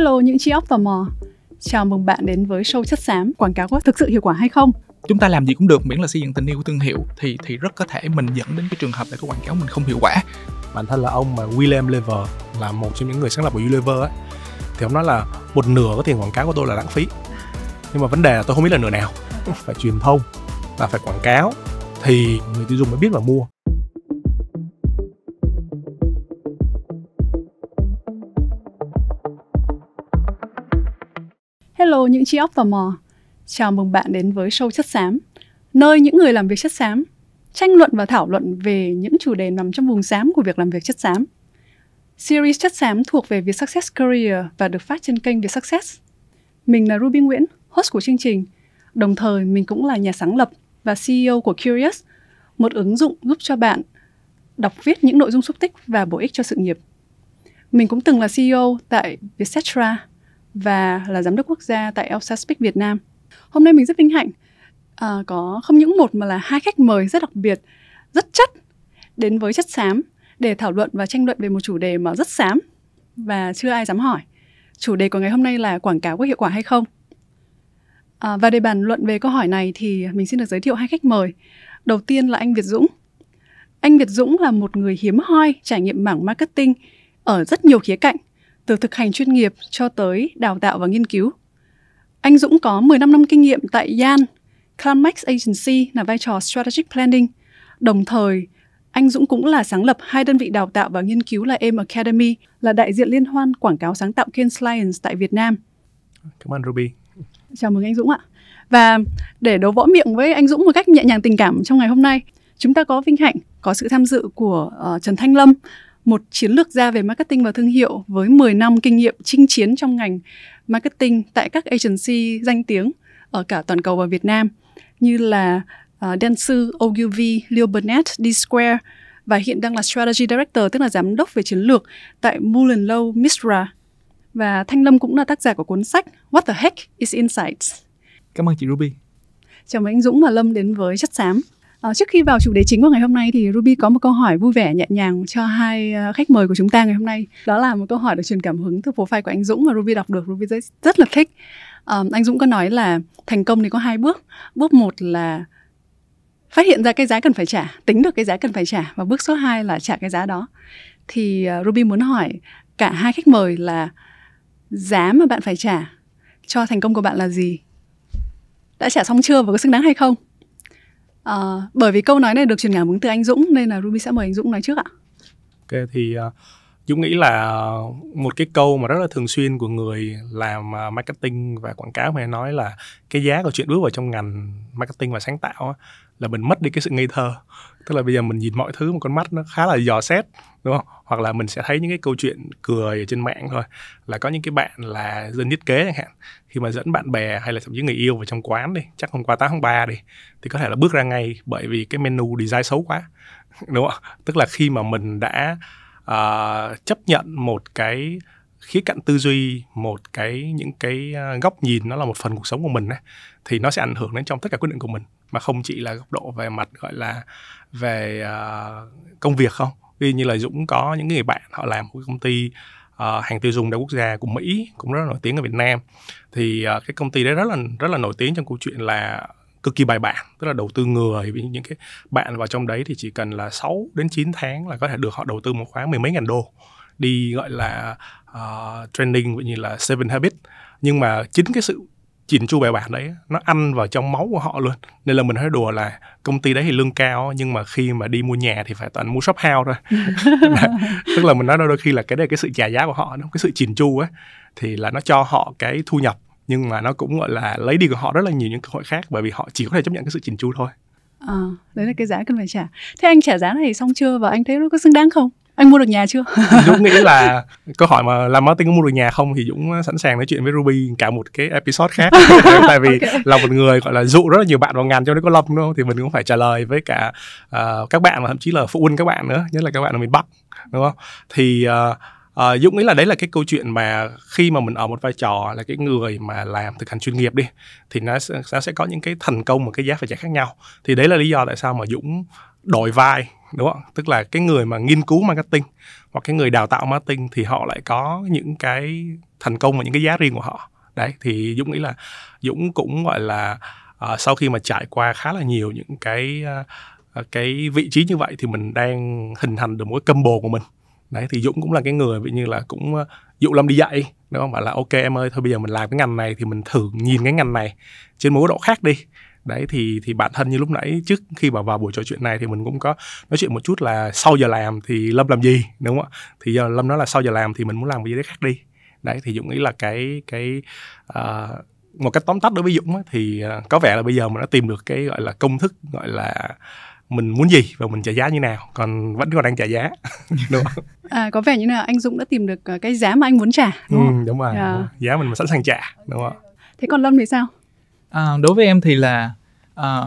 Hello những trí óc tò mò. Chào mừng bạn đến với show chất xám, quảng cáo có thực sự hiệu quả hay không? Chúng ta làm gì cũng được miễn là xây dựng tình yêu thương hiệu thì thì rất có thể mình dẫn đến cái trường hợp là cái quảng cáo mình không hiệu quả. Bản thân là ông mà William Lever là một trong những người sáng lập của Unilever ấy thì ông nói là một nửa cái tiền quảng cáo của tôi là lãng phí. Nhưng mà vấn đề là tôi không biết là nửa nào. Phải truyền thông, và phải quảng cáo thì người tiêu dùng mới biết và mua Hello những trí óc tò mò. Chào mừng bạn đến với show chất xám, nơi những người làm việc chất xám tranh luận và thảo luận về những chủ đề nằm trong vùng xám của việc làm việc chất xám. Series chất xám thuộc về Việt Success Career và được phát trên kênh Việt Success. Mình là Ruby Nguyễn, host của chương trình. Đồng thời, mình cũng là nhà sáng lập và CEO của Curious, một ứng dụng giúp cho bạn đọc viết những nội dung xúc tích và bổ ích cho sự nghiệp. Mình cũng từng là CEO tại Vietcetera, và là giám đốc quốc gia tại Elsaspic Việt Nam. Hôm nay mình rất vinh hạnh à, có không những một mà là hai khách mời rất đặc biệt, rất chất đến với chất xám để thảo luận và tranh luận về một chủ đề mà rất xám và chưa ai dám hỏi. Chủ đề của ngày hôm nay là quảng cáo có hiệu quả hay không? À, và để bàn luận về câu hỏi này thì mình xin được giới thiệu hai khách mời. Đầu tiên là anh Việt Dũng. Anh Việt Dũng là một người hiếm hoi trải nghiệm mảng marketing ở rất nhiều khía cạnh từ thực hành chuyên nghiệp cho tới đào tạo và nghiên cứu. Anh Dũng có 15 năm kinh nghiệm tại Yan, Climax Agency là vai trò Strategic Planning. Đồng thời, anh Dũng cũng là sáng lập hai đơn vị đào tạo và nghiên cứu là Em Academy, là đại diện liên hoan quảng cáo sáng tạo Kens Lions tại Việt Nam. Cảm ơn Ruby. Chào mừng anh Dũng ạ. Và để đấu võ miệng với anh Dũng một cách nhẹ nhàng tình cảm trong ngày hôm nay, chúng ta có vinh hạnh có sự tham dự của uh, Trần Thanh Lâm, một chiến lược gia về marketing và thương hiệu với 10 năm kinh nghiệm chinh chiến trong ngành marketing tại các agency danh tiếng ở cả toàn cầu và Việt Nam như là uh, đan sư Leo Burnett, D-Square và hiện đang là Strategy Director tức là giám đốc về chiến lược tại Mullenlow Misra. Và Thanh Lâm cũng là tác giả của cuốn sách What the Heck is Insights. Cảm ơn chị Ruby. Chào mừng anh Dũng và Lâm đến với Chất Xám. À, trước khi vào chủ đề chính của ngày hôm nay thì Ruby có một câu hỏi vui vẻ nhẹ nhàng cho hai ờ, khách mời của chúng ta ngày hôm nay. Đó là một câu hỏi được truyền cảm hứng từ profile của anh Dũng mà Ruby đọc được, Ruby rất, rất là thích. À, anh Dũng có nói là thành công thì có hai bước. Bước một là phát hiện ra cái giá cần phải trả, tính được cái giá cần phải trả và bước số 2 là trả cái giá đó. Thì Ruby muốn hỏi cả hai khách mời là giá mà bạn phải trả cho thành công của bạn là gì? Đã trả xong chưa và có xứng đáng hay không? à, bởi vì câu nói này được truyền cảm hứng từ anh Dũng nên là Ruby sẽ mời anh Dũng nói trước ạ. Ok thì uh, Dũng nghĩ là một cái câu mà rất là thường xuyên của người làm à, marketing và quảng cáo mà nói là cái giá của chuyện bước vào trong ngành marketing và sáng tạo á, là mình mất đi cái sự ngây thơ tức là bây giờ mình nhìn mọi thứ một con mắt nó khá là dò xét đúng không hoặc là mình sẽ thấy những cái câu chuyện cười ở trên mạng thôi là có những cái bạn là dân thiết kế chẳng hạn khi mà dẫn bạn bè hay là thậm chí người yêu vào trong quán đi chắc hôm qua tám tháng ba đi thì có thể là bước ra ngay bởi vì cái menu design xấu quá đúng không tức là khi mà mình đã uh, chấp nhận một cái khía cạnh tư duy một cái những cái à, góc nhìn nó là một phần cuộc sống của mình ấy, thì nó sẽ ảnh hưởng đến trong tất cả quyết định của mình mà không chỉ là góc độ về mặt gọi là về uh, công việc không vì như là dũng có những người bạn họ làm một công ty uh, hàng tiêu dùng đa quốc gia của mỹ cũng rất là nổi tiếng ở việt nam thì uh, cái công ty đấy rất là rất là nổi tiếng trong câu chuyện là cực kỳ bài bản tức là đầu tư người vì những cái bạn vào trong đấy thì chỉ cần là 6 đến 9 tháng là có thể được họ đầu tư một khoản mười mấy ngàn đô đi gọi là uh, ờ, training cũng như là seven habit nhưng mà chính cái sự chỉnh chu bài bản đấy nó ăn vào trong máu của họ luôn nên là mình nói đùa là công ty đấy thì lương cao nhưng mà khi mà đi mua nhà thì phải toàn mua shop house thôi tức là mình nói đôi khi là cái đây cái sự trả giá của họ nó cái sự chỉnh chu ấy thì là nó cho họ cái thu nhập nhưng mà nó cũng gọi là lấy đi của họ rất là nhiều những cơ hội khác bởi vì họ chỉ có thể chấp nhận cái sự chỉnh chu thôi à, đấy là cái giá cần phải trả thế anh trả giá này xong chưa và anh thấy nó có xứng đáng không anh mua được nhà chưa dũng nghĩ là câu hỏi mà làm marketing có mua được nhà không thì dũng sẵn sàng nói chuyện với ruby cả một cái episode khác tại vì okay. là một người gọi là dụ rất là nhiều bạn vào ngành trong đấy có lâm đâu thì mình cũng phải trả lời với cả uh, các bạn và thậm chí là phụ huynh các bạn nữa nhất là các bạn ở miền bắc đúng không thì uh, à, dũng nghĩ là đấy là cái câu chuyện mà khi mà mình ở một vai trò là cái người mà làm thực hành chuyên nghiệp đi thì nó nó sẽ có những cái thành công và cái giá phải trả khác nhau thì đấy là lý do tại sao mà dũng đổi vai đúng không tức là cái người mà nghiên cứu marketing hoặc cái người đào tạo marketing thì họ lại có những cái thành công và những cái giá riêng của họ đấy thì dũng nghĩ là dũng cũng gọi là uh, sau khi mà trải qua khá là nhiều những cái uh, cái vị trí như vậy thì mình đang hình thành được một cái combo của mình đấy thì dũng cũng là cái người ví như là cũng ờ, dụ lâm đi dạy đúng không bảo là ok em ơi thôi bây giờ mình làm cái ngành này thì mình thử nhìn cái ngành này trên một độ khác đi đấy thì thì bản thân như lúc nãy trước khi mà vào buổi trò chuyện này thì mình cũng có nói chuyện một chút là sau giờ làm thì lâm làm gì đúng không ạ thì giờ lâm nói là sau giờ làm thì mình muốn làm cái gì đấy khác đi đấy thì dũng nghĩ là cái cái uh, một cách tóm tắt đối với dũng ấy, thì ờ, có vẻ là bây giờ mình đã tìm được cái gọi là công thức gọi là uh, mình muốn gì và mình trả giá như nào còn vẫn còn đang trả giá đúng không? À, có vẻ như là anh Dũng đã tìm được ờ, cái giá mà anh muốn trả đúng ừ, không? Ừ, đúng rồi à. giá mình mà sẵn sàng trả đúng không? Thế còn Lâm thì sao? À, đối với em thì là à,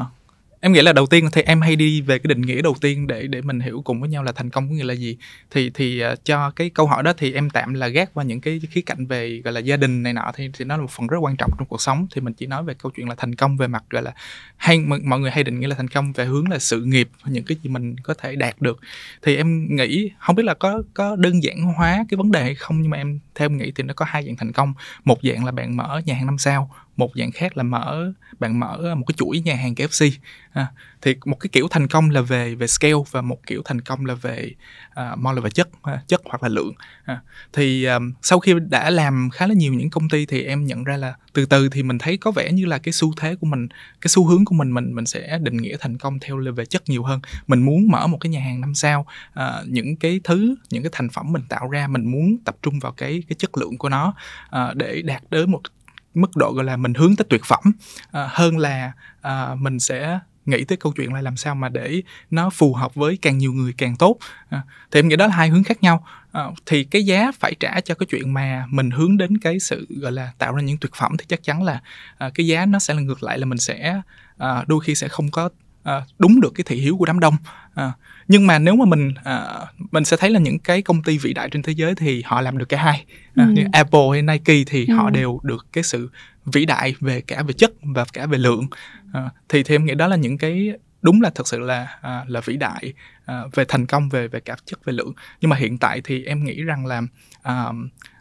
em nghĩ là đầu tiên thì em hay đi về cái định nghĩa đầu tiên để để mình hiểu cùng với nhau là thành công có nghĩa là gì thì thì uh, cho cái câu hỏi đó thì em tạm là gác qua những cái khía cạnh về gọi là gia đình này nọ thì thì nó là một phần rất quan trọng trong cuộc sống thì mình chỉ nói về câu chuyện là thành công về mặt gọi là hay mọi người hay định nghĩa là thành công về hướng là sự nghiệp những cái gì mình có thể đạt được thì em nghĩ không biết là có có đơn giản hóa cái vấn đề hay không nhưng mà em theo em nghĩ thì nó có hai dạng thành công một dạng là bạn mở nhà hàng năm sao một dạng khác là mở bạn mở ờ, một cái chuỗi nhà hàng KFC à, thì một cái kiểu thành công là về về scale và một kiểu thành công là về uh, ờ, more là về chất chất hoặc là lượng à, thì um, sau khi đã làm khá là nhiều những công ty thì em nhận ra là từ từ thì mình thấy có vẻ như là cái xu thế của mình cái xu hướng của mình mình mình sẽ định nghĩa thành công theo là về chất nhiều hơn mình muốn mở một cái nhà hàng năm sao à, những cái thứ những cái thành phẩm mình tạo ra mình muốn tập trung vào cái cái chất lượng của nó à, để đạt đến một mức độ gọi là mình hướng tới tuyệt phẩm à, hơn là à, mình sẽ nghĩ tới câu chuyện là làm sao mà để nó phù hợp với càng nhiều người càng tốt à, thì em nghĩ đó là hai hướng khác nhau à, thì cái giá phải trả cho cái chuyện mà mình hướng đến cái sự gọi là tạo ra những tuyệt phẩm thì chắc chắn là à, cái giá nó sẽ là ngược lại là mình sẽ à, đôi khi sẽ không có À, đúng được cái thị hiếu của đám đông à, nhưng mà nếu mà mình à, mình sẽ thấy là những cái công ty vĩ đại trên thế giới thì họ làm được cả hai à, ừ. như Apple hay Nike thì ừ. họ đều được cái sự vĩ đại về cả về chất và cả về lượng à, thì thêm nghĩa đó là những cái đúng là thật sự là à, là vĩ đại à, về thành công về về cả chất về lượng nhưng mà hiện tại thì em nghĩ rằng là à,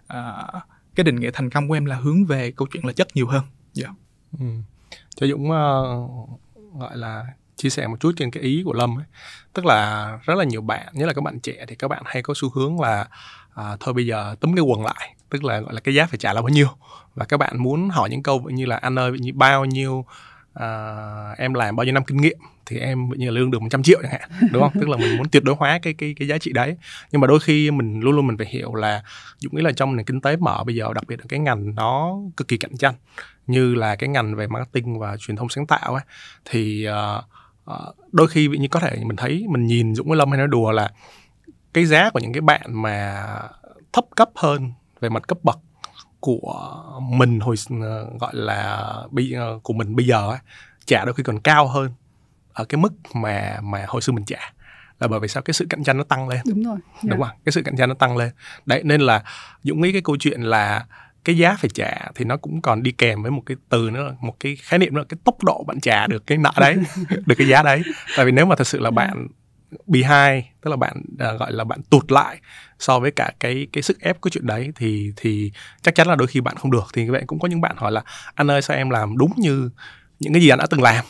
à, cái định nghĩa thành công của em là hướng về câu chuyện là chất nhiều hơn yeah. Dạ. ừ. cho dũng uh, gọi là chia sẻ một chút trên cái ý của Lâm ấy. Tức là rất là nhiều bạn, nhất là các bạn trẻ thì các bạn hay có xu hướng là à, thôi bây giờ túm cái quần lại, tức là gọi là cái giá phải trả là bao nhiêu. Và các bạn muốn hỏi những câu như là anh ơi như bao nhiêu à, em làm bao nhiêu năm kinh nghiệm thì em như là lương được 100 triệu chẳng hạn đúng không tức là mình muốn tuyệt đối hóa cái cái cái giá trị đấy nhưng mà đôi khi mình luôn luôn mình phải hiểu là dũng nghĩ là trong nền kinh tế mở bây giờ đặc biệt là cái ngành nó cực kỳ cạnh tranh như là cái ngành về marketing và truyền thông sáng tạo ấy thì uh, Ờ, đôi khi như có thể mình thấy mình nhìn Dũng với Lâm hay nói đùa là cái giá của những cái bạn mà thấp cấp hơn về mặt cấp bậc của mình hồi ờ, gọi là bị ờ, của mình bây giờ ấy, trả đôi khi còn cao hơn ở cái mức mà mà hồi xưa mình trả là bởi vì sao cái sự cạnh tranh nó tăng lên đúng rồi yeah. đúng dạ. không cái sự cạnh tranh nó tăng lên đấy nên là dũng nghĩ cái câu chuyện là cái giá phải trả thì nó cũng còn đi kèm với một cái từ nữa một cái khái niệm nữa cái tốc độ bạn trả được cái nợ đấy được cái giá đấy tại vì nếu mà thật sự là ừ. bạn bị hai tức là bạn à, gọi là bạn tụt lại so với cả cái cái sức ép của chuyện đấy thì thì chắc chắn là đôi khi bạn không được thì các bạn cũng có những bạn hỏi là anh ơi sao em làm đúng như những cái gì anh đã từng làm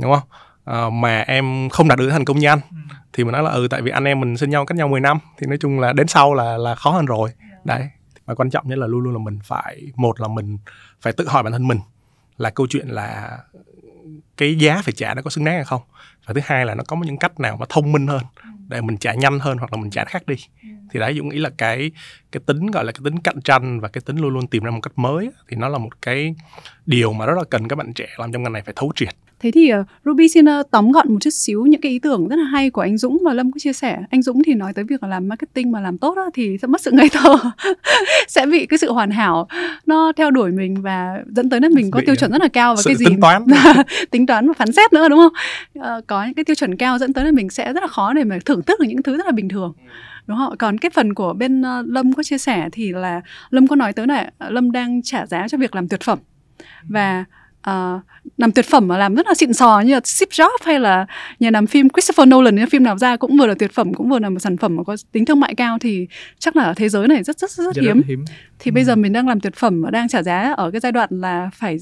đúng không à, mà em không đạt được thành công như anh ừ. thì mình nói là ừ tại vì anh em mình sinh nhau cách nhau 10 năm thì nói chung là đến sau là là khó hơn rồi dạ. đấy và quan trọng nhất là luôn luôn là mình phải một là mình phải tự hỏi bản thân mình là câu chuyện là cái giá phải trả nó có xứng đáng hay không và thứ hai là nó có những cách nào mà thông minh hơn để mình trả nhanh hơn hoặc là mình trả khác đi thì đấy dũng nghĩ là cái cái tính gọi là cái tính cạnh tranh và cái tính luôn luôn tìm ra một cách mới thì nó là một cái điều mà rất là cần các bạn trẻ làm trong ngành này phải thấu triệt Thế thì uh, Ruby xin uh, tóm gọn một chút xíu những cái ý tưởng rất là hay của anh Dũng và Lâm có chia sẻ. Anh Dũng thì nói tới việc làm marketing mà làm tốt á, thì sẽ mất sự ngây thơ, sẽ bị cái sự hoàn hảo nó theo đuổi mình và dẫn tới là mình có bị tiêu chuẩn rất là cao và cái gì tính toán, tính toán và phán xét nữa đúng không? Uh, có những cái tiêu chuẩn cao dẫn tới là mình sẽ rất là khó để mà thưởng thức được những thứ rất là bình thường ừ. đúng không? Còn cái phần của bên uh, Lâm có chia sẻ thì là Lâm có nói tới là Lâm đang trả giá cho việc làm tuyệt phẩm ừ. và uh, làm tuyệt phẩm mà làm rất là xịn sò như là Steve Jobs hay là nhà làm phim Christopher Nolan những phim nào ra cũng vừa là tuyệt phẩm cũng vừa là một sản phẩm mà có tính thương mại cao thì chắc là ở thế giới này rất rất rất, rất hiếm. hiếm thì ừ. bây giờ ừ. mình đang làm tuyệt phẩm và đang trả giá ở cái giai đoạn là phải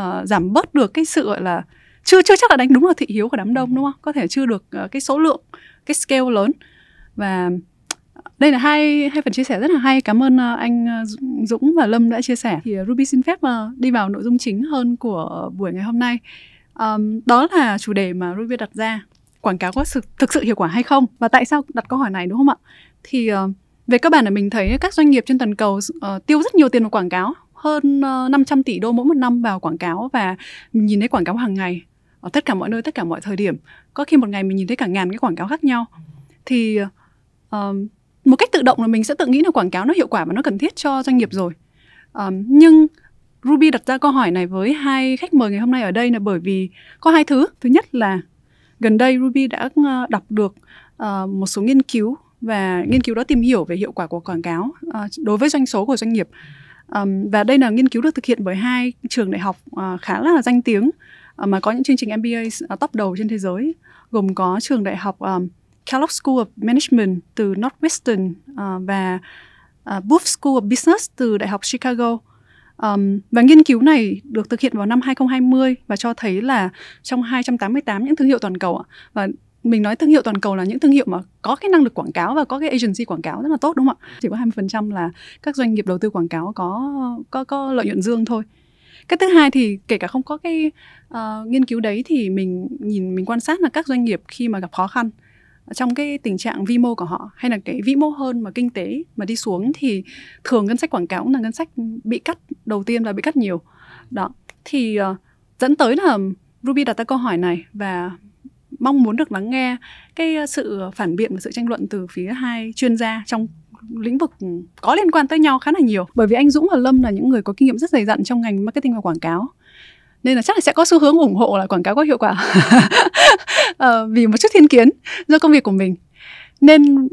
uh, giảm bớt được cái sự gọi là chưa chưa chắc là đánh đúng là thị hiếu của đám đông ừ. đúng không có thể chưa được uh, cái số lượng cái scale lớn và đây là hai hai phần chia sẻ rất là hay cảm ơn ờ, anh ờ, Dũng và Lâm đã chia sẻ thì ờ, Ruby xin phép đi vào nội dung chính hơn của buổi ngày hôm nay um, đó là chủ đề mà Ruby đặt ra quảng cáo có sự, thực sự hiệu quả hay không và tại sao đặt câu hỏi này đúng không ạ thì uh, về cơ bản là mình thấy các doanh nghiệp trên toàn cầu uh, tiêu rất nhiều tiền vào quảng cáo hơn uh, 500 tỷ đô mỗi một năm vào quảng cáo và mình nhìn thấy quảng cáo hàng ngày ở tất cả mọi nơi tất cả mọi thời điểm có khi một ngày mình nhìn thấy cả ngàn cái quảng cáo khác nhau thì uh, một cách tự động là mình sẽ tự nghĩ là quảng cáo nó hiệu quả và nó cần thiết cho doanh nghiệp rồi um, nhưng Ruby đặt ra câu hỏi này với hai khách mời ngày hôm nay ở đây là bởi vì có hai thứ thứ nhất là gần đây Ruby đã ờ, đọc được uh, một số nghiên cứu và nghiên cứu đó tìm hiểu về hiệu quả của quảng cáo uh, đối với doanh số của doanh nghiệp um, và đây là nghiên cứu được thực hiện bởi hai trường đại học uh, khá là danh tiếng uh, mà có những chương trình MBA uh, top đầu trên thế giới gồm có trường đại học um, Kellogg School of Management từ Northwestern uh, và uh, ờ, Booth School of Business từ Đại học Chicago. Um, và nghiên cứu này được thực hiện vào năm 2020 và cho thấy là trong 288 những thương hiệu toàn cầu và mình nói thương hiệu toàn cầu là những thương hiệu mà có cái năng lực quảng cáo và có cái agency quảng cáo rất là tốt đúng không ạ? Chỉ có 20% là các doanh nghiệp đầu tư quảng cáo có có có lợi nhuận dương thôi. Cái thứ hai thì kể cả không có cái uh, nghiên cứu đấy thì mình nhìn mình quan sát là các doanh nghiệp khi mà gặp khó khăn trong cái tình trạng vi mô của họ hay là cái vĩ mô hơn mà kinh tế mà đi xuống thì thường ngân sách quảng cáo cũng là ngân sách bị cắt đầu tiên và bị cắt nhiều đó thì uh, dẫn tới là Ruby đặt ra câu hỏi này và mong muốn được lắng nghe cái ờ, sự phản biện và sự tranh luận từ phía hai chuyên gia trong lĩnh vực có liên quan tới nhau khá là nhiều bởi vì anh Dũng và Lâm là những người có kinh nghiệm rất dày dặn trong ngành marketing và quảng cáo nên là chắc là sẽ có xu hướng ủng hộ là quảng cáo có hiệu quả uh, vì một chút thiên kiến do công việc của mình nên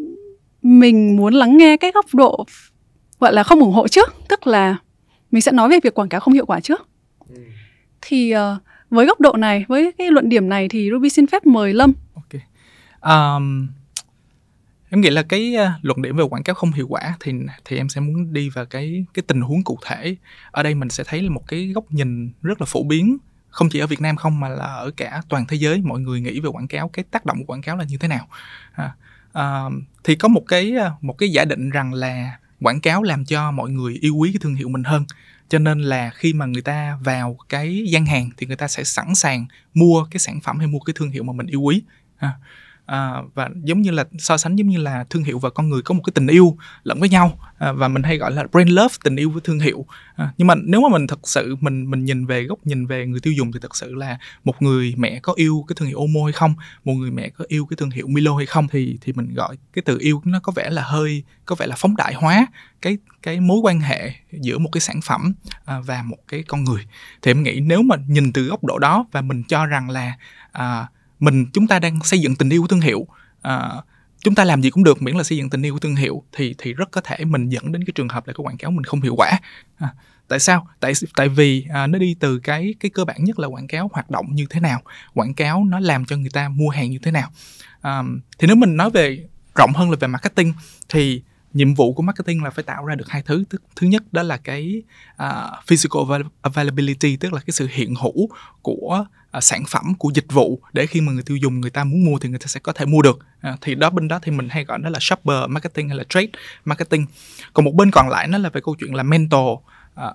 mình muốn lắng nghe cái góc độ gọi là không ủng hộ trước tức là mình sẽ nói về việc quảng cáo không hiệu quả trước ừ. thì uh, với góc độ này với cái luận điểm này thì ruby xin phép mời lâm ok um, em nghĩ là cái ờ, luận điểm về quảng cáo không hiệu quả thì thì em sẽ muốn đi vào cái cái tình huống cụ thể ở đây mình sẽ thấy là một cái góc nhìn rất là phổ biến không chỉ ở Việt Nam không mà là ở cả toàn thế giới mọi người nghĩ về quảng cáo cái tác động của quảng cáo là như thế nào à, à thì có một cái à, một cái giả định rằng là quảng cáo làm cho mọi người yêu quý cái thương hiệu mình hơn cho nên là khi mà người ta vào cái gian hàng thì người ta sẽ sẵn sàng mua cái sản phẩm hay mua cái thương hiệu mà mình yêu quý à, à, và giống như là so sánh giống như là thương hiệu và con người có một cái tình yêu lẫn với nhau à, và mình hay gọi là brand love tình yêu với thương hiệu à, nhưng mà nếu mà mình thật sự mình mình nhìn về góc nhìn về người tiêu dùng thì thật sự là một người mẹ có yêu cái thương hiệu Omo hay không một người mẹ có yêu cái thương hiệu Milo hay không thì thì mình gọi cái từ yêu nó có vẻ là hơi có vẻ là phóng đại hóa cái cái mối quan hệ giữa một cái sản phẩm à, và một cái con người thì em nghĩ nếu mà nhìn từ góc độ đó và mình cho rằng là à, mình chúng ta đang xây dựng tình yêu thương hiệu à, chúng ta làm gì cũng được miễn là xây dựng tình yêu thương hiệu thì thì rất có thể mình dẫn đến cái trường hợp là cái quảng cáo mình không hiệu quả à, tại sao tại tại vì à, nó đi từ cái cái cơ bản nhất là quảng cáo hoạt động như thế nào quảng cáo nó làm cho người ta mua hàng như thế nào à, thì nếu mình nói về rộng hơn là về marketing thì nhiệm vụ của marketing là phải tạo ra được hai thứ thứ, thứ nhất đó là cái uh, physical availability tức là cái sự hiện hữu của À, sản phẩm của dịch vụ để khi mà người tiêu dùng người ta muốn mua thì người ta sẽ có thể mua được à, thì đó bên đó thì mình hay gọi nó là shopper marketing hay là trade marketing còn một bên còn lại nó là về câu chuyện là mentor uh,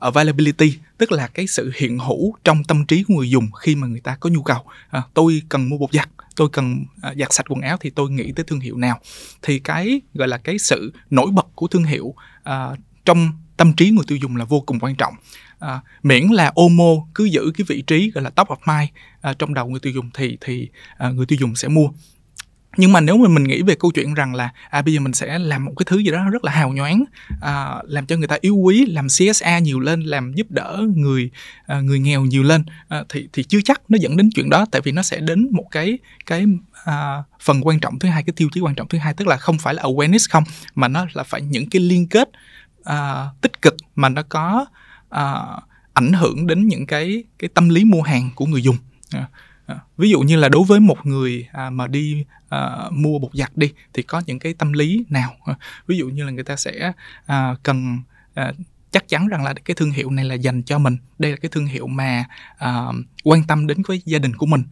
availability tức là cái sự hiện hữu trong tâm trí của người dùng khi mà người ta có nhu cầu uh, tôi cần mua bột giặt tôi cần giặt sạch quần áo thì tôi nghĩ tới thương hiệu nào thì cái gọi là cái sự nổi bật của thương hiệu uh, trong tâm trí người tiêu dùng là vô cùng quan trọng à, miễn là omo cứ giữ cái vị trí gọi là top of mind à, trong đầu người tiêu dùng thì thì à, người tiêu dùng sẽ mua nhưng mà nếu mà mình nghĩ về câu chuyện rằng là à bây giờ mình sẽ làm một cái thứ gì đó rất là hào nhoáng à, làm cho người ta yêu quý làm CSA nhiều lên làm giúp đỡ người à, người nghèo nhiều lên à, thì thì chưa chắc nó dẫn đến chuyện đó tại vì nó sẽ đến một cái cái à, phần quan trọng thứ hai cái tiêu chí quan trọng thứ hai tức là không phải là awareness không mà nó là phải những cái liên kết uh, tích cực mà nó có uh, ảnh hưởng đến những cái cái tâm lý mua hàng của người dùng à, ví dụ như là đối với một người à, mà đi à, mua bột giặt đi thì có những cái tâm lý nào ví dụ như là người ta sẽ à, cần à, chắc chắn rằng là cái thương hiệu này là dành cho mình đây là cái thương hiệu mà uh, quan tâm đến với gia đình của mình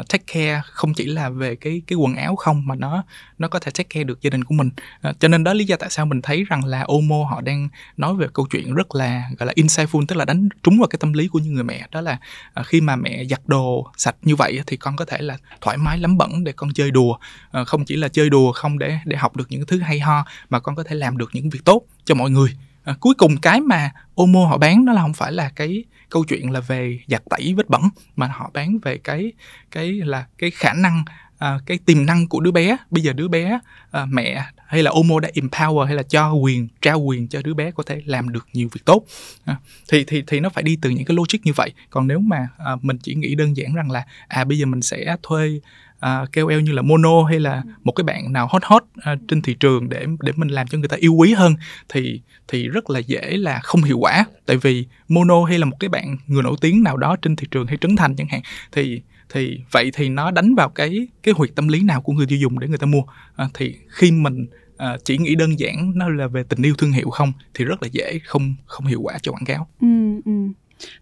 uh, take care không chỉ là về cái cái quần áo không mà nó nó có thể take care được gia đình của mình uh, cho nên đó lý do tại sao mình thấy rằng là Omo họ đang nói về câu chuyện rất là gọi là insightful tức là đánh trúng vào cái tâm lý của những người mẹ đó là uh, khi mà mẹ giặt đồ sạch như vậy thì con có thể là thoải mái lắm bẩn để con chơi đùa uh, không chỉ là chơi đùa không để để học được những thứ hay ho mà con có thể làm được những việc tốt cho mọi người à, cuối cùng cái mà Omo họ bán nó là không phải là cái câu chuyện là về giặt tẩy vết bẩn mà họ bán về cái cái là cái khả năng à, cái tiềm năng của đứa bé bây giờ đứa bé à, mẹ hay là Omo đã empower hay là cho quyền trao quyền cho đứa bé có thể làm được nhiều việc tốt à, thì thì thì nó phải đi từ những cái logic như vậy còn nếu mà à, mình chỉ nghĩ đơn giản rằng là à bây giờ mình sẽ thuê uh, à, KOL như là Mono hay là ừ. một cái bạn nào hot hot à, trên thị trường để để mình làm cho người ta yêu quý hơn thì thì rất là dễ là không hiệu quả tại vì Mono hay là một cái bạn người nổi tiếng nào đó trên thị trường hay Trấn Thành chẳng hạn thì thì vậy thì nó đánh vào cái cái huyệt tâm lý nào của người tiêu dùng để người ta mua à, thì khi mình à, chỉ nghĩ đơn giản nó là về tình yêu thương hiệu không thì rất là dễ không không hiệu quả cho quảng cáo ừ, ừ.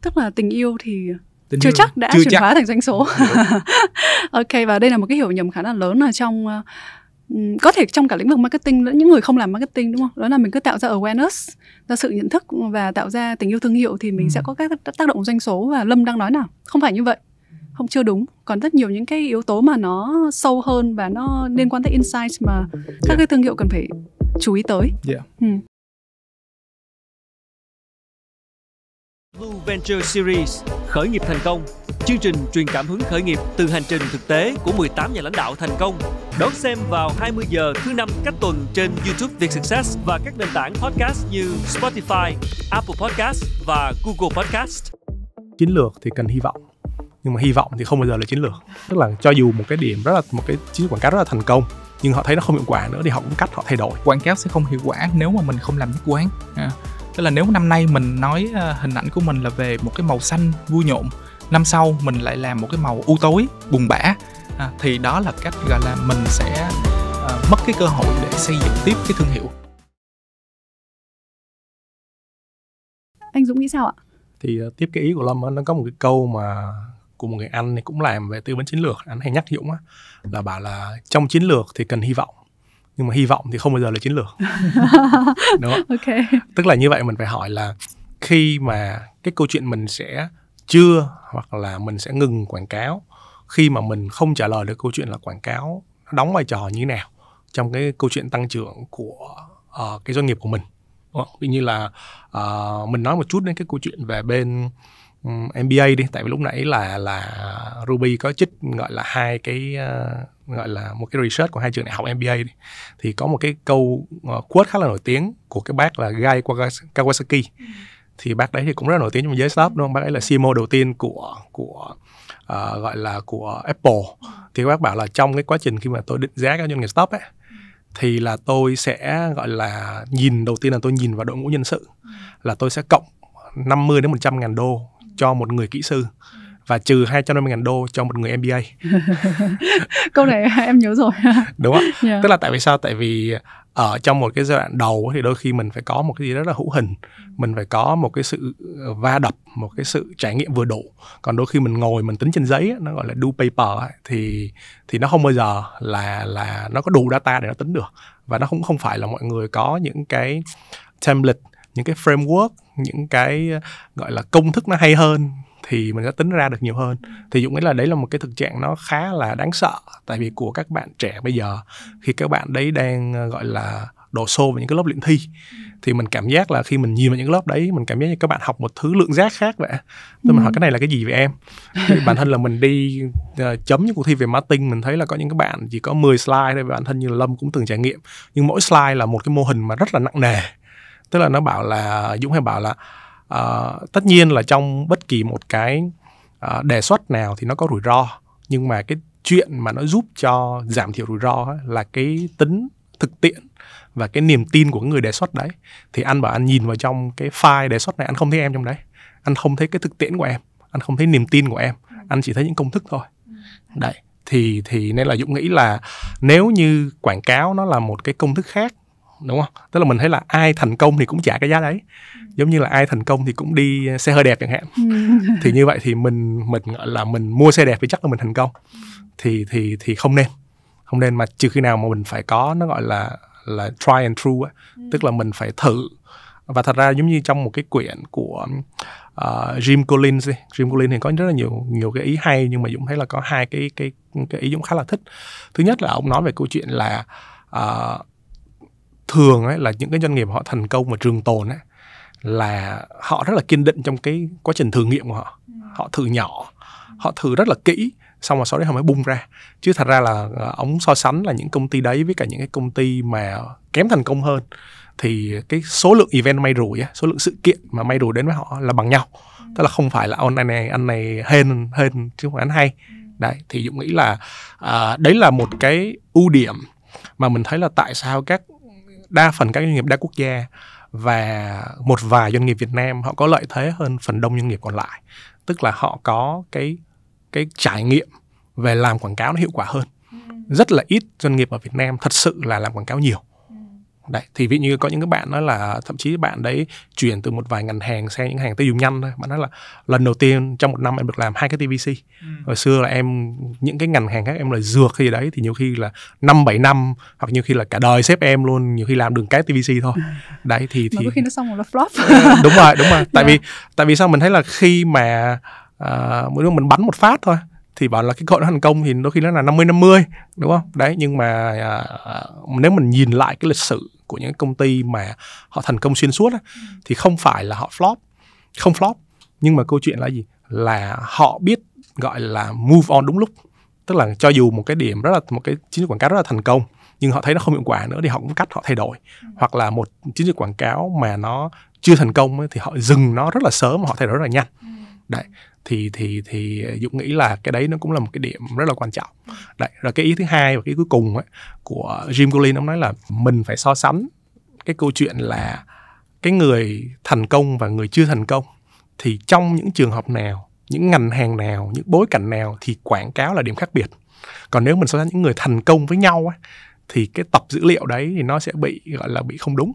tức là tình yêu thì Tính chưa chắc đã chưa chuyển chắc. hóa thành doanh số ok và đây là một cái hiểu nhầm khá là lớn là trong ờ, ừ, có thể trong cả lĩnh vực marketing lẫn những người không làm marketing đúng không đó là mình cứ tạo ra awareness ra sự nhận thức và tạo ra tình yêu thương hiệu thì mình ừ. sẽ có các tác động doanh số và lâm đang nói nào không phải như vậy không chưa đúng còn rất nhiều những cái yếu tố mà nó sâu hơn và nó liên quan tới insights mà các yeah. Dạ. cái thương hiệu cần phải chú ý tới yeah. Dạ. ừ. Blue Venture Series khởi nghiệp thành công, chương trình truyền cảm hứng khởi nghiệp từ hành trình thực tế của 18 nhà lãnh đạo thành công. Đón xem vào 20 giờ thứ năm cách tuần trên YouTube Việt Success và các nền tảng podcast như Spotify, Apple Podcast và Google Podcast. Chiến lược thì cần hy vọng, nhưng mà hy vọng thì không bao giờ là chiến lược. Tức là cho dù một cái điểm rất là một cái chiến quảng cáo rất là thành công nhưng họ thấy nó không hiệu quả nữa thì họ cũng cách họ thay đổi quảng cáo sẽ không hiệu quả nếu mà mình không làm nhất quán à tức là nếu năm nay mình nói ờ, hình ảnh của mình là về một cái màu xanh vui nhộn năm sau mình lại làm một cái màu u tối buồn bã à, thì đó là cách gọi là mình sẽ à, mất cái cơ hội để xây dựng tiếp cái thương hiệu anh Dũng nghĩ sao ạ? Thì ờ, tiếp cái ý của Lâm nó có một cái câu mà của một người anh này cũng làm về tư vấn chiến lược anh hay nhắc Dũng á là bảo là trong chiến lược thì cần hy vọng nhưng mà hy vọng thì không bao giờ là chiến lược đúng không? Okay. tức là như vậy mình phải hỏi là khi mà cái câu chuyện mình sẽ chưa hoặc là mình sẽ ngừng quảng cáo khi mà mình không trả lời được câu chuyện là quảng cáo đóng vai trò như thế nào trong cái câu chuyện tăng trưởng của uh, cái doanh nghiệp của mình ví như là uh, mình nói một chút đến cái câu chuyện về bên MBA đi tại vì lúc nãy là là Ruby có chích gọi là hai cái uh, gọi là một cái research của hai trường đại học MBA đi. thì có một cái câu uh, quote khá là nổi tiếng của cái bác là Guy Kawasaki thì bác đấy thì cũng rất là nổi tiếng trong giới startup đúng không bác ấy là CMO đầu tiên của của uh, gọi là của Apple thì bác bảo là trong cái quá trình khi mà tôi định giá các doanh nghiệp startup ấy thì là tôi sẽ gọi là nhìn đầu tiên là tôi nhìn vào đội ngũ nhân sự là tôi sẽ cộng 50 đến 100 ngàn đô cho một người kỹ sư và trừ 250.000 đô cho một người MBA. Câu này em nhớ rồi. Đúng ạ. Dạ. Yeah. Tức là tại vì sao? Tại vì ở trong một cái giai đoạn đầu thì đôi khi mình phải có một cái gì rất là hữu hình mình phải có một cái sự ờ, va đập một cái sự trải nghiệm vừa đủ còn đôi khi mình ngồi mình tính trên giấy nó gọi là do paper thì thì nó không bao giờ là là nó có đủ data để nó tính được và nó cũng không phải là mọi người có những cái template những cái framework những cái ờ, gọi là công thức nó hay hơn thì mình sẽ tính ra được nhiều hơn ừ. thì dũng nghĩ là đấy là một cái thực trạng nó khá là đáng sợ tại vì của các bạn trẻ bây giờ khi các bạn đấy đang ờ, gọi là đổ xô vào những cái lớp luyện thi ừ. thì mình cảm giác là khi mình nhìn vào những lớp đấy mình cảm giác như các bạn học một thứ lượng giác khác vậy tôi ừ. mình hỏi cái này là cái gì vậy em thì bản thân là mình đi uh, chấm những cuộc thi về marketing mình thấy là có những các bạn chỉ có 10 slide thôi bản thân như là lâm cũng từng trải nghiệm nhưng mỗi slide là một cái mô hình mà rất là nặng nề tức là nó bảo là dũng hay bảo là uh, tất nhiên là trong bất kỳ một cái uh, đề xuất nào thì nó có rủi ro nhưng mà cái chuyện mà nó giúp cho giảm thiểu rủi ro ấy, là cái tính thực tiễn và cái niềm tin của người đề xuất đấy thì anh bảo anh nhìn vào trong cái file đề xuất này anh không thấy em trong đấy anh không thấy cái thực tiễn của em anh không thấy niềm tin của em anh chỉ thấy những công thức thôi đấy thì thì nên là dũng nghĩ là nếu như quảng cáo nó là một cái công thức khác đúng không tức là mình thấy là ai thành công thì cũng trả cái giá đấy ừ. giống như là ai thành công thì cũng đi ờ, xe hơi đẹp chẳng hạn ừ. thì như vậy thì mình mình gọi là mình mua xe đẹp thì chắc là mình thành công ừ. thì thì thì không nên không nên mà trừ khi nào mà mình phải có nó gọi là là try and true ấy. tức là mình phải thử và thật ra giống như trong một cái quyển của uh, Jim Collins ấy. Jim Collins thì có rất là nhiều nhiều cái ý hay nhưng mà Dũng thấy là có hai cái cái cái ý Dũng khá là thích thứ nhất là ông nói về câu chuyện là uh, thường ấy, là những cái doanh nghiệp họ thành công và trường tồn ấy, là họ rất là kiên định trong cái quá trình thử nghiệm của họ ừ. họ thử nhỏ họ thử rất là kỹ xong rồi sau đấy họ mới bung ra chứ thật ra là ờ, ống so sánh là những công ty đấy với cả những cái công ty mà kém thành công hơn thì cái số lượng event may rủi số lượng sự kiện mà may rủi đến với họ là bằng nhau ừ. tức là không phải là anh này này anh này hên hên chứ không phải anh hay ừ. đấy thì dũng nghĩ là à, đấy là một cái ưu điểm mà mình thấy là tại sao các đa phần các doanh nghiệp đa quốc gia và một vài doanh nghiệp Việt Nam họ có lợi thế hơn phần đông doanh nghiệp còn lại tức là họ có cái cái trải nghiệm về làm quảng cáo nó hiệu quả hơn ừ. rất là ít doanh nghiệp ở Việt Nam thật sự là làm quảng cáo nhiều Đấy, thì ví như có những cái bạn nói là thậm chí bạn đấy chuyển từ một vài ngành hàng sang những hàng tiêu dùng nhanh thôi bạn nói là lần đầu tiên trong một năm em được làm hai cái TVC ừ. hồi xưa là em những cái ngành hàng khác em là dược hay gì đấy thì nhiều khi là năm bảy năm hoặc nhiều khi là cả đời xếp em luôn nhiều khi làm đường cái TVC thôi đấy thì thì Mà có khi nó xong rồi nó flop ờ, đúng rồi đúng rồi tại yeah. Dạ. vì tại vì sao mình thấy là khi mà uh, mỗi lúc mình bắn một phát thôi thì bảo là cái gọi nó thành công thì đôi khi nó là 50 50 đúng không? Đấy nhưng mà à, nếu mình nhìn lại cái lịch sử của những công ty mà họ thành công xuyên suốt á, thì không phải là họ flop, không flop nhưng mà câu chuyện là gì? Là họ biết gọi là move on đúng lúc. Tức là cho dù một cái điểm rất là một cái chiến dịch quảng cáo rất là thành công nhưng họ thấy nó không hiệu quả nữa thì họ cũng cắt họ thay đổi hoặc là một chiến dịch quảng cáo mà nó chưa thành công ấy, thì họ dừng nó rất là sớm họ thay đổi rất là nhanh ừ đấy thì thì thì dũng nghĩ là cái đấy nó cũng là một cái điểm rất là quan trọng đấy rồi cái ý thứ hai và cái cuối cùng ấy, của Jim Collins ông nói là mình phải so sánh cái câu chuyện là cái người thành công và người chưa thành công thì trong những trường hợp nào những ngành hàng nào những bối cảnh nào thì quảng cáo là điểm khác biệt còn nếu mình so sánh những người thành công với nhau ấy, thì cái tập dữ liệu đấy thì nó sẽ bị gọi là bị không đúng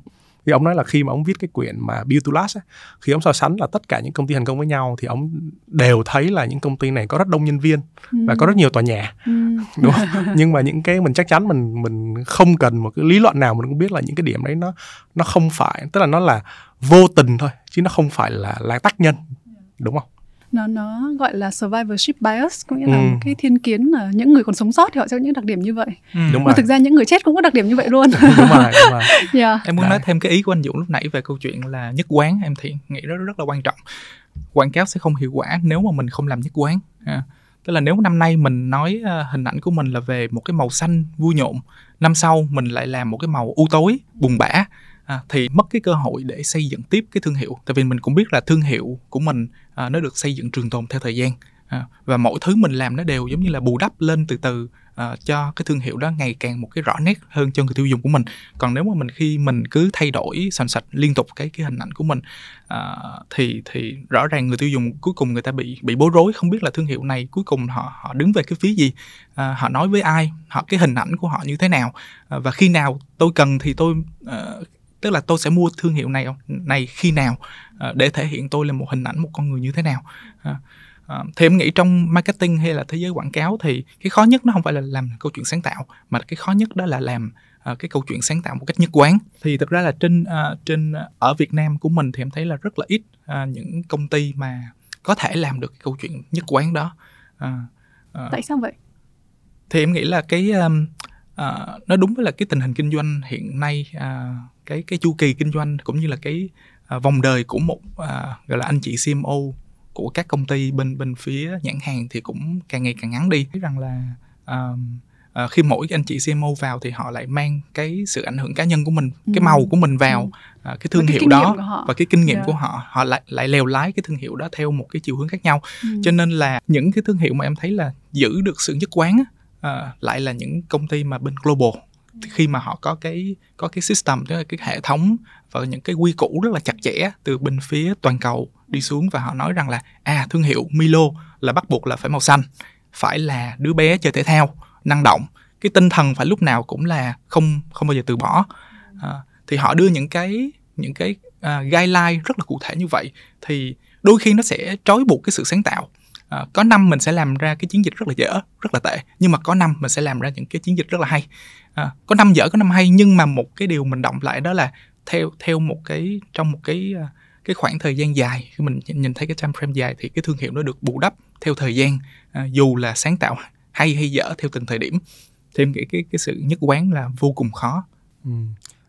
thì ông nói là khi mà ông viết cái quyển mà Build to Last ấy, khi ông so sánh là tất cả những công ty thành công với nhau thì ông đều thấy là những công ty này có rất đông nhân viên và có rất ừ. nhiều tòa nhà ừ. đúng không nhưng mà những cái mình chắc chắn mình mình không cần một cái lý luận nào mình cũng biết là những cái điểm đấy nó nó không phải tức là nó là vô tình thôi chứ nó không phải là là tác nhân đúng không nó nó gọi là survivorship bias có nghĩa là ừ. một cái thiên kiến là những người còn sống sót thì họ sẽ có những đặc điểm như vậy ừ. đúng rồi. thực ra những người chết cũng có đặc điểm như vậy luôn đúng rồi, đúng rồi. yeah. Dạ. em muốn Đấy. nói thêm cái ý của anh dũng lúc nãy về câu chuyện là nhất quán em thì nghĩ rất rất là quan trọng quảng cáo sẽ không hiệu quả nếu mà mình không làm nhất quán à, tức là nếu năm nay mình nói ờ, hình ảnh của mình là về một cái màu xanh vui nhộn năm sau mình lại làm một cái màu u tối buồn bã à, thì mất cái cơ hội để xây dựng tiếp cái thương hiệu tại vì mình cũng biết là thương hiệu của mình à, nó được xây dựng trường tồn theo thời gian à, và mỗi thứ mình làm nó đều giống như là bù đắp lên từ từ à, cho cái thương hiệu đó ngày càng một cái rõ nét hơn cho người tiêu dùng của mình còn nếu mà mình khi mình cứ thay đổi sành sạch liên tục cái cái hình ảnh của mình à, thì thì rõ ràng người tiêu dùng cuối cùng người ta bị bị bối rối không biết là thương hiệu này cuối cùng họ họ đứng về cái phía gì à, họ nói với ai họ cái hình ảnh của họ như thế nào à, và khi nào tôi cần thì tôi à, tức là tôi sẽ mua thương hiệu này này khi nào à, để thể hiện tôi là một hình ảnh một con người như thế nào à, à, thì em nghĩ trong marketing hay là thế giới quảng cáo thì cái khó nhất nó không phải là làm câu chuyện sáng tạo mà cái khó nhất đó là làm cái câu chuyện sáng tạo một cách nhất quán thì thực ra là trên trên ở Việt Nam của mình thì em thấy là rất là ít những công ty mà có thể làm được cái câu chuyện nhất quán đó tại sao vậy thì em nghĩ là cái um, nó đúng với là cái tình hình kinh doanh hiện nay cái cái chu kỳ kinh doanh cũng như là cái à, vòng đời của một à, gọi là anh chị CMO của các công ty bên bên phía nhãn hàng thì cũng càng ngày càng ngắn đi thấy rằng là à, à, khi mỗi anh chị CMO vào thì họ lại mang cái sự ảnh hưởng cá nhân của mình ừ. cái màu của mình vào ừ. à, cái thương cái hiệu đó và cái kinh nghiệm yeah. Dạ. của họ họ lại lại lèo lái cái thương hiệu đó theo một cái chiều hướng khác nhau ừ. cho nên là những cái thương hiệu mà em thấy là giữ được sự nhất quán à, lại là những công ty mà bên global khi mà họ có cái có cái system tức là cái hệ thống và những cái quy củ rất là chặt chẽ từ bên phía toàn cầu đi xuống và họ nói rằng là à thương hiệu Milo là bắt buộc là phải màu xanh phải là đứa bé chơi thể thao năng động cái tinh thần phải lúc nào cũng là không không bao giờ từ bỏ à, thì họ đưa những cái những cái uh, guideline rất là cụ thể như vậy thì đôi khi nó sẽ trói buộc cái sự sáng tạo à, có năm mình sẽ làm ra cái chiến dịch rất là dở rất là tệ nhưng mà có năm mình sẽ làm ra những cái chiến dịch rất là hay à, có năm dở có năm hay nhưng mà một cái điều mình động lại đó là theo theo một cái trong một cái à, cái khoảng thời gian dài khi mình nhìn thấy cái time frame dài thì cái thương hiệu nó được bù đắp theo thời gian à, dù là sáng tạo hay hay dở theo từng thời điểm thêm cái cái cái sự nhất quán là vô cùng khó ừ.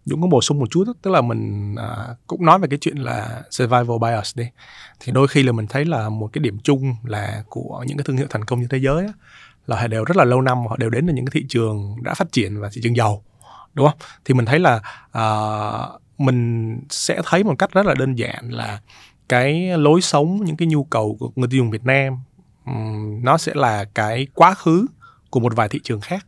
Dũng có bổ sung một chút tức là mình à, cũng nói về cái chuyện là survival bias đi thì đôi khi là mình thấy là một cái điểm chung là của những cái thương hiệu thành công trên thế giới á, là họ đều rất là lâu năm họ đều đến từ những cái thị trường đã phát triển và thị trường giàu đúng không thì mình thấy là uh, mình sẽ thấy một cách rất là đơn giản là cái lối sống những cái nhu cầu của người tiêu dùng Việt Nam um, nó sẽ là cái quá khứ của một vài thị trường khác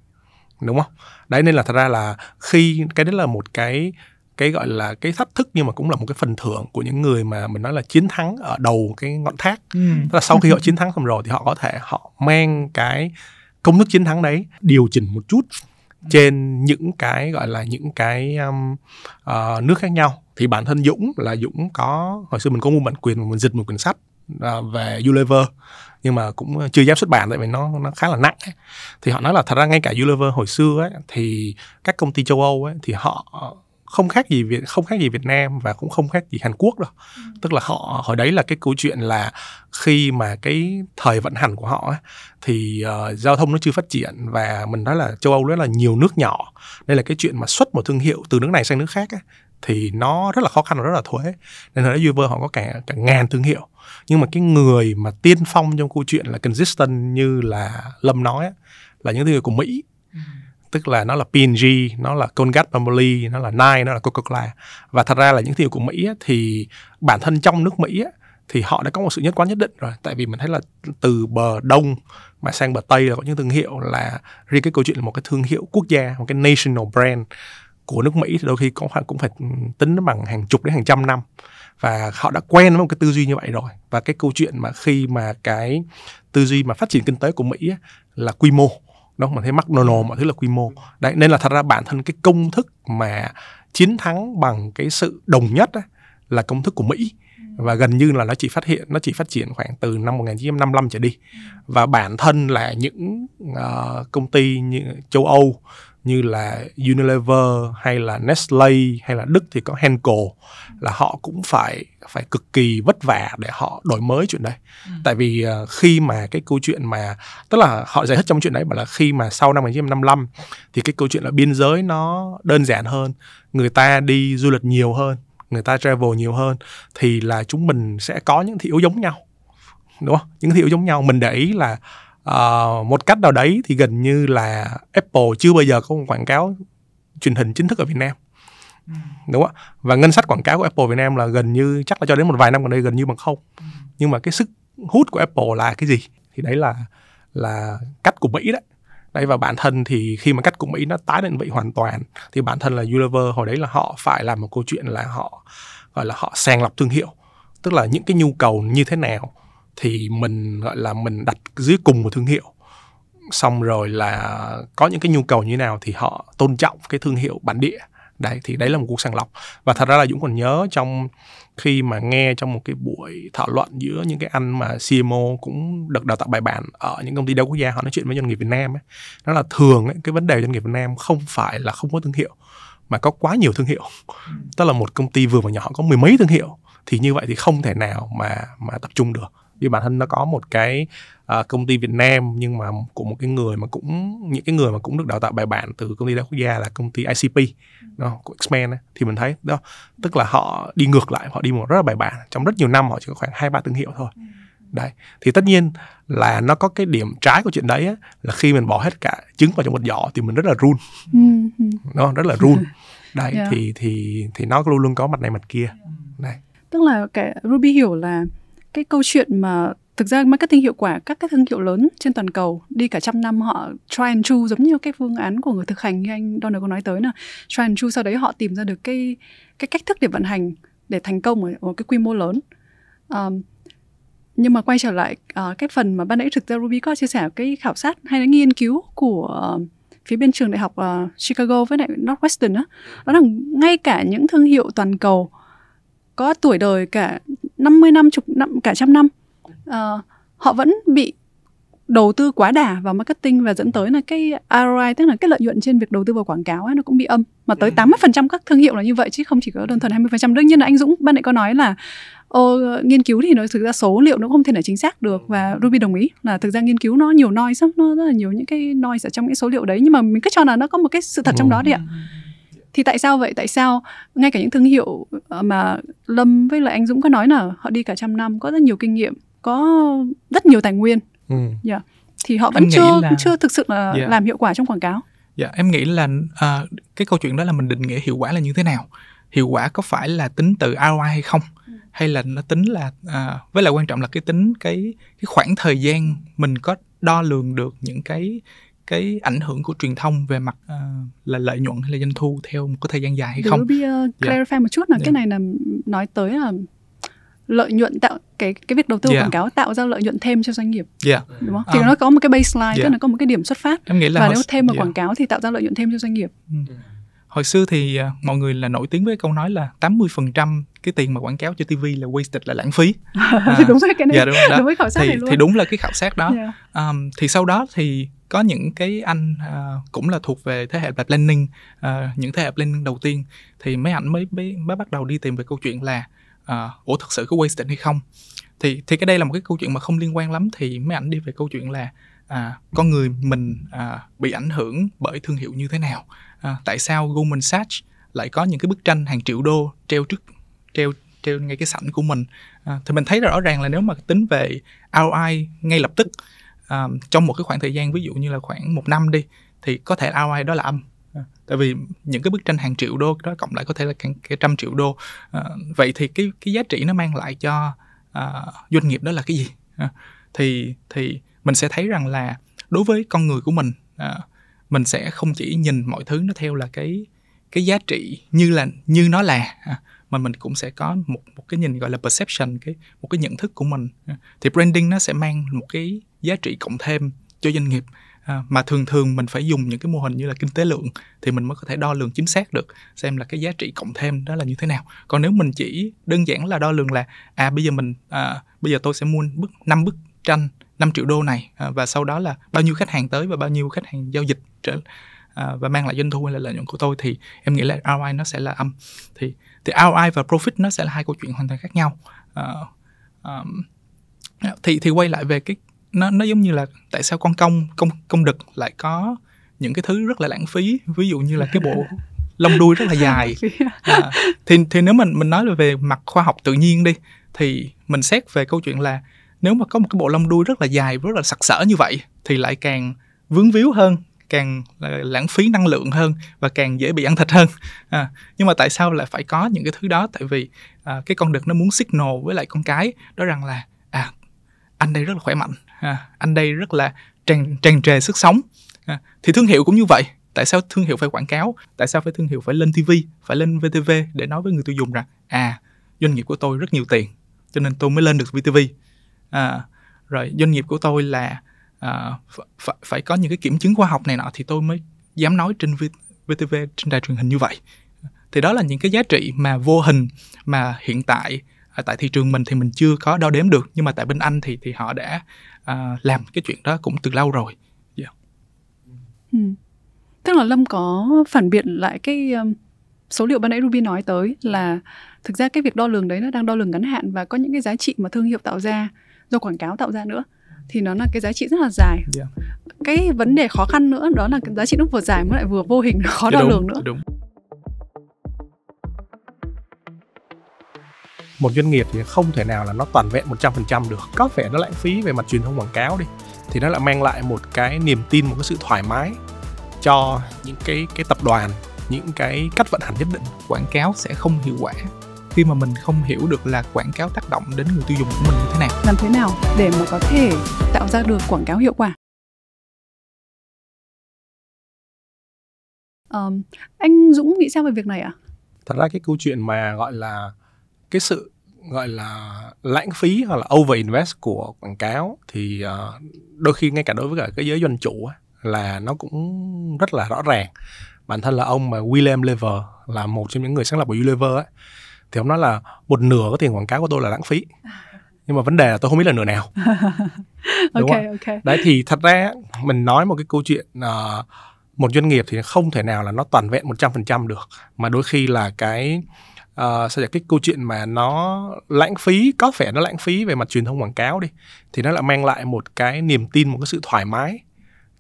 đúng không đấy nên là thật ra là khi cái đấy là một cái cái gọi là cái thách thức nhưng mà cũng là một cái phần thưởng của những người mà mình nói là chiến thắng ở đầu cái ngọn thác ừ. tức là sau khi họ chiến thắng xong rồi thì họ có thể họ mang cái công thức chiến thắng đấy điều chỉnh một chút trên những cái gọi là những cái um, uh, nước khác nhau thì bản thân Dũng là Dũng có hồi xưa mình có mua bản quyền mình dịch một quyển sách uh, về Unilever nhưng mà cũng chưa dám xuất bản tại vì nó nó khá là nặng ấy. thì họ nói là thật ra ngay cả Unilever hồi xưa ấy, thì các công ty châu Âu ấy, thì họ không khác gì Việt không khác gì Việt Nam và cũng không khác gì Hàn Quốc đâu. Ừ. Tức là họ hồi đấy là cái câu chuyện là khi mà cái thời vận hành của họ ấy, thì uh, giao thông nó chưa phát triển và mình nói là châu Âu rất là nhiều nước nhỏ. nên là cái chuyện mà xuất một thương hiệu từ nước này sang nước khác ấy, thì nó rất là khó khăn và rất là thuế. Nên hồi đấy Uber họ có cả cả ngàn thương hiệu. Nhưng mà cái người mà tiên phong trong câu chuyện là consistent như là Lâm nói ấy, là những thương hiệu của Mỹ. Ừ tức là nó là P&G, nó là Colgate Palmolive, nó là Nike, nó là Coca-Cola. Và thật ra là những thương hiệu của Mỹ á, thì bản thân trong nước Mỹ á, thì họ đã có một sự nhất quán nhất định rồi tại vì mình thấy là từ bờ đông mà sang bờ tây là có những thương hiệu là riêng cái câu chuyện là một cái thương hiệu quốc gia một cái national brand của nước mỹ thì đôi khi cũng phải cũng phải tính bằng hàng chục đến hàng trăm năm và họ đã quen với một cái tư duy như vậy rồi và cái câu chuyện mà khi mà cái tư duy mà phát triển kinh tế của mỹ là quy mô nó mà thấy McDonald mọi thứ là quy mô đấy nên là thật ra bản thân cái công thức mà chiến thắng bằng cái sự đồng nhất ấy, là công thức của Mỹ ừ. và gần như là nó chỉ phát hiện nó chỉ phát triển khoảng từ năm 1955 trở đi và bản thân là những uh, công ty như châu Âu như là Unilever hay là Nestle hay là Đức thì có Henkel là họ cũng phải phải cực kỳ vất vả để họ đổi mới chuyện đấy. Ừ. Tại vì ờ, khi mà cái câu chuyện mà tức là họ giải thích trong chuyện đấy bảo là khi mà sau năm 1955 thì cái câu chuyện là biên giới nó đơn giản hơn, người ta đi du lịch nhiều hơn, người ta travel nhiều hơn thì là chúng mình sẽ có những thị yếu giống nhau. Đúng không? Những thị yếu giống nhau mình để ý là uh, một cách nào đấy thì gần như là Apple chưa bao giờ có một quảng cáo truyền hình chính thức ở Việt Nam đúng không ạ và ngân sách quảng cáo của Apple Việt Nam là gần như chắc là cho đến một vài năm gần đây gần như bằng không ừ. nhưng mà cái sức hút của Apple là cái gì thì đấy là là cách của Mỹ đấy đấy và bản thân thì khi mà cách của Mỹ nó tái định vị hoàn toàn thì bản thân là Unilever hồi đấy là họ phải làm một câu chuyện là họ gọi là họ sàng lọc thương hiệu tức là những cái nhu cầu như thế nào thì mình gọi là mình đặt dưới cùng một thương hiệu xong rồi là có những cái nhu cầu như thế nào thì họ tôn trọng cái thương hiệu bản địa đấy thì đấy là một cuộc sàng lọc và thật ra là dũng còn nhớ trong khi mà nghe trong một cái buổi thảo luận giữa những cái anh mà CMO cũng được đào tạo bài bản ở những công ty đa quốc gia họ nói chuyện với doanh nghiệp Việt Nam ấy, nó là thường ấy, cái vấn đề doanh nghiệp Việt Nam không phải là không có thương hiệu mà có quá nhiều thương hiệu ừ. tức là một công ty vừa và nhỏ có mười mấy thương hiệu thì như vậy thì không thể nào mà mà tập trung được vì bản thân nó có một cái uh, công ty Việt Nam nhưng mà của một cái người mà cũng những cái người mà cũng được đào tạo bài bản từ công ty đa quốc gia là công ty ICP ừ. đó, của x thì mình thấy đó tức là họ đi ngược lại họ đi một rất là bài bản trong rất nhiều năm họ chỉ có khoảng hai ba thương hiệu thôi ừ. đấy thì tất nhiên là nó có cái điểm trái của chuyện đấy á, là khi mình bỏ hết cả trứng vào trong một giỏ thì mình rất là run ừ. nó rất là run đấy yeah. Dạ. thì thì thì nó luôn luôn có mặt này mặt kia dạ. này tức là cái Ruby hiểu là cái câu chuyện mà thực ra marketing hiệu quả các cái thương hiệu lớn trên toàn cầu đi cả trăm năm họ try and true giống như cái phương án của người thực hành như anh Donald có nói tới là try and true sau đấy họ tìm ra được cái cái cách thức để vận hành để thành công ở một cái quy mô lớn um, nhưng mà quay trở lại uh, cái phần mà ban nãy thực ra Ruby có chia sẻ cái khảo sát hay là nghiên cứu của uh, phía bên trường đại học uh, Chicago với lại Northwestern đó, đó là ngay cả những thương hiệu toàn cầu có tuổi đời cả 50 năm, chục năm, cả trăm năm Ờ, họ vẫn bị đầu tư quá đà vào marketing và dẫn tới là cái ROI tức là cái lợi nhuận trên việc đầu tư vào quảng cáo ấy, nó cũng bị âm mà tới 80% ừ. các thương hiệu là như vậy chứ không chỉ có đơn thuần 20%. Đương nhiên là anh Dũng ban nãy có nói là Ờ, nghiên cứu thì nó thực ra số liệu nó không thể là chính xác được và ừ. Ruby đồng ý là thực ra nghiên cứu nó nhiều noise nó rất là nhiều những cái noise ở trong những số liệu đấy nhưng mà mình cứ cho là nó có một cái sự thật trong đó đi ạ. Ừ. Thì tại sao vậy? Tại sao ngay cả những thương hiệu ờ, mà Lâm với lại anh Dũng có nói là họ đi cả trăm năm có rất nhiều kinh nghiệm có rất nhiều tài nguyên ừ. yeah. Dạ. thì họ vẫn em chưa là... chưa thực sự là yeah. Dạ. làm hiệu quả trong quảng cáo dạ yeah, em nghĩ là uh, cái câu chuyện đó là mình định nghĩa hiệu quả là như thế nào hiệu quả có phải là tính từ ROI hay không ừ. hay là nó tính là à, với lại quan trọng là cái tính cái cái khoảng thời gian mình có đo lường được những cái cái ảnh hưởng của truyền thông về mặt uh, là lợi nhuận hay là doanh thu theo một cái thời gian dài hay không? Đối ờ, dạ. clarify yeah. một chút là yeah. cái này là nói tới là lợi nhuận tạo cái cái việc đầu tư yeah. quảng cáo tạo ra lợi nhuận thêm cho doanh nghiệp yeah. đúng không? Thì um, nó có một cái baseline yeah. tức là có một cái điểm xuất phát em nghĩ là và nếu thêm vào yeah. quảng cáo thì tạo ra lợi nhuận thêm cho doanh nghiệp. Ừ. Hồi xưa thì à, mọi người là nổi tiếng với câu nói là 80% cái tiền mà quảng cáo cho TV là wasted là lãng phí. À, đúng rồi cái này. Yeah, dạ, đúng, rồi đúng cái khảo sát thì, này luôn. Thì đúng là cái khảo sát đó. Yeah. Um, dạ. thì sau đó thì có những cái anh uh, cũng là thuộc về thế hệ planning uh, những thế hệ planning đầu tiên thì mấy ảnh mới, mới mới bắt đầu đi tìm về câu chuyện là à, ủa thật sự có wasted hay không thì thì cái đây là một cái câu chuyện mà không liên quan lắm thì mới ảnh đi về câu chuyện là à, con người mình à, bị ảnh hưởng bởi thương hiệu như thế nào à, tại sao Goldman Sachs lại có những cái bức tranh hàng triệu đô treo trước treo treo ngay cái sảnh của mình à, thì mình thấy rõ ràng là nếu mà tính về ROI ngay lập tức à, trong một cái khoảng thời gian ví dụ như là khoảng một năm đi thì có thể ROI đó là âm À, tại vì những cái bức tranh hàng triệu đô đó cộng lại có thể là cả cái trăm triệu đô à, vậy thì cái cái giá trị nó mang lại cho à, doanh nghiệp đó là cái gì à, thì thì mình sẽ thấy rằng là đối với con người của mình à, mình sẽ không chỉ nhìn mọi thứ nó theo là cái cái giá trị như là như nó là à, mà mình cũng sẽ có một một cái nhìn gọi là perception cái một cái nhận thức của mình à, thì branding nó sẽ mang một cái giá trị cộng thêm cho doanh nghiệp À, mà thường thường mình phải dùng những cái mô hình như là kinh tế lượng thì mình mới có thể đo lường chính xác được xem là cái giá trị cộng thêm đó là như thế nào còn nếu mình chỉ đơn giản là đo lường là à bây giờ mình à, bây giờ tôi sẽ mua bức năm bức tranh 5 triệu đô này à, và sau đó là bao nhiêu khách hàng tới và bao nhiêu khách hàng giao dịch trở à, và mang lại doanh thu hay là lợi nhuận của tôi thì em nghĩ là ROI nó sẽ là âm thì thì ROI và profit nó sẽ là hai câu chuyện hoàn toàn khác nhau à, à, thì thì quay lại về cái nó nó giống như là tại sao con công công công đực lại có những cái thứ rất là lãng phí ví dụ như là cái bộ lông đuôi rất là dài à, dạ. thì thì nếu mình mình nói về mặt khoa học tự nhiên đi thì mình xét về câu chuyện là nếu mà có một cái bộ lông đuôi rất là dài rất là sặc sỡ như vậy thì lại càng vướng víu hơn càng lãng phí năng lượng hơn và càng dễ bị ăn thịt hơn à, nhưng mà tại sao lại phải có những cái thứ đó tại vì à, cái con đực nó muốn signal với lại con cái đó rằng là à anh đây rất là khỏe mạnh anh đây rất là tràn tràn trề sức sống à, thì thương hiệu cũng như vậy tại sao thương hiệu phải quảng cáo tại sao phải thương hiệu phải lên tv phải lên vtv để nói với người tiêu dùng rằng à doanh nghiệp của tôi rất nhiều tiền cho nên tôi mới lên được vtv à, rồi doanh nghiệp của tôi là à, phải, phải có những cái kiểm chứng khoa học này nọ thì tôi mới dám nói trên vtv trên đài truyền hình như vậy thì đó là những cái giá trị mà vô hình mà hiện tại tại thị trường mình thì mình chưa có đo đếm được nhưng mà tại bên anh thì thì họ đã uh, làm cái chuyện đó cũng từ lâu rồi yeah. ừ. tức là lâm có phản biện lại cái um, số liệu ban nãy ruby nói tới là thực ra cái việc đo lường đấy nó đang đo lường ngắn hạn và có những cái giá trị mà thương hiệu tạo ra do quảng cáo tạo ra nữa thì nó là cái giá trị rất là dài yeah. cái vấn đề khó khăn nữa đó là cái giá trị nó vừa dài mà lại vừa vô hình khó dạ đo đúng, lường nữa dạ đúng. một doanh nghiệp thì không thể nào là nó toàn vẹn 100% được có vẻ nó lãng phí về mặt truyền thông quảng cáo đi thì nó lại mang lại một cái niềm tin một cái sự thoải mái cho những cái cái tập đoàn những cái cách vận hành nhất định quảng cáo sẽ không hiệu quả khi mà mình không hiểu được là quảng cáo tác động đến người tiêu dùng của mình như thế nào làm thế nào để mà có thể tạo ra được quảng cáo hiệu quả um, anh Dũng nghĩ sao về việc này ạ à? thật ra cái câu chuyện mà gọi là cái sự gọi là lãng phí hoặc là over invest của quảng cáo thì uh, đôi khi ngay cả đối với cả cái giới doanh chủ ấy, là nó cũng rất là rõ ràng bản thân là ông mà William Lever là một trong những người sáng lập của Unilever ấy thì ông nói là một nửa cái tiền quảng cáo của tôi là lãng phí nhưng mà vấn đề là tôi không biết là nửa nào đúng okay, không? Okay. đấy thì thật ra mình nói một cái câu chuyện uh, một doanh nghiệp thì không thể nào là nó toàn vẹn 100% được mà đôi khi là cái uh, sao cái câu chuyện mà nó lãng phí có vẻ nó lãng phí về mặt truyền thông quảng cáo đi thì nó lại mang lại một cái niềm tin một cái sự thoải mái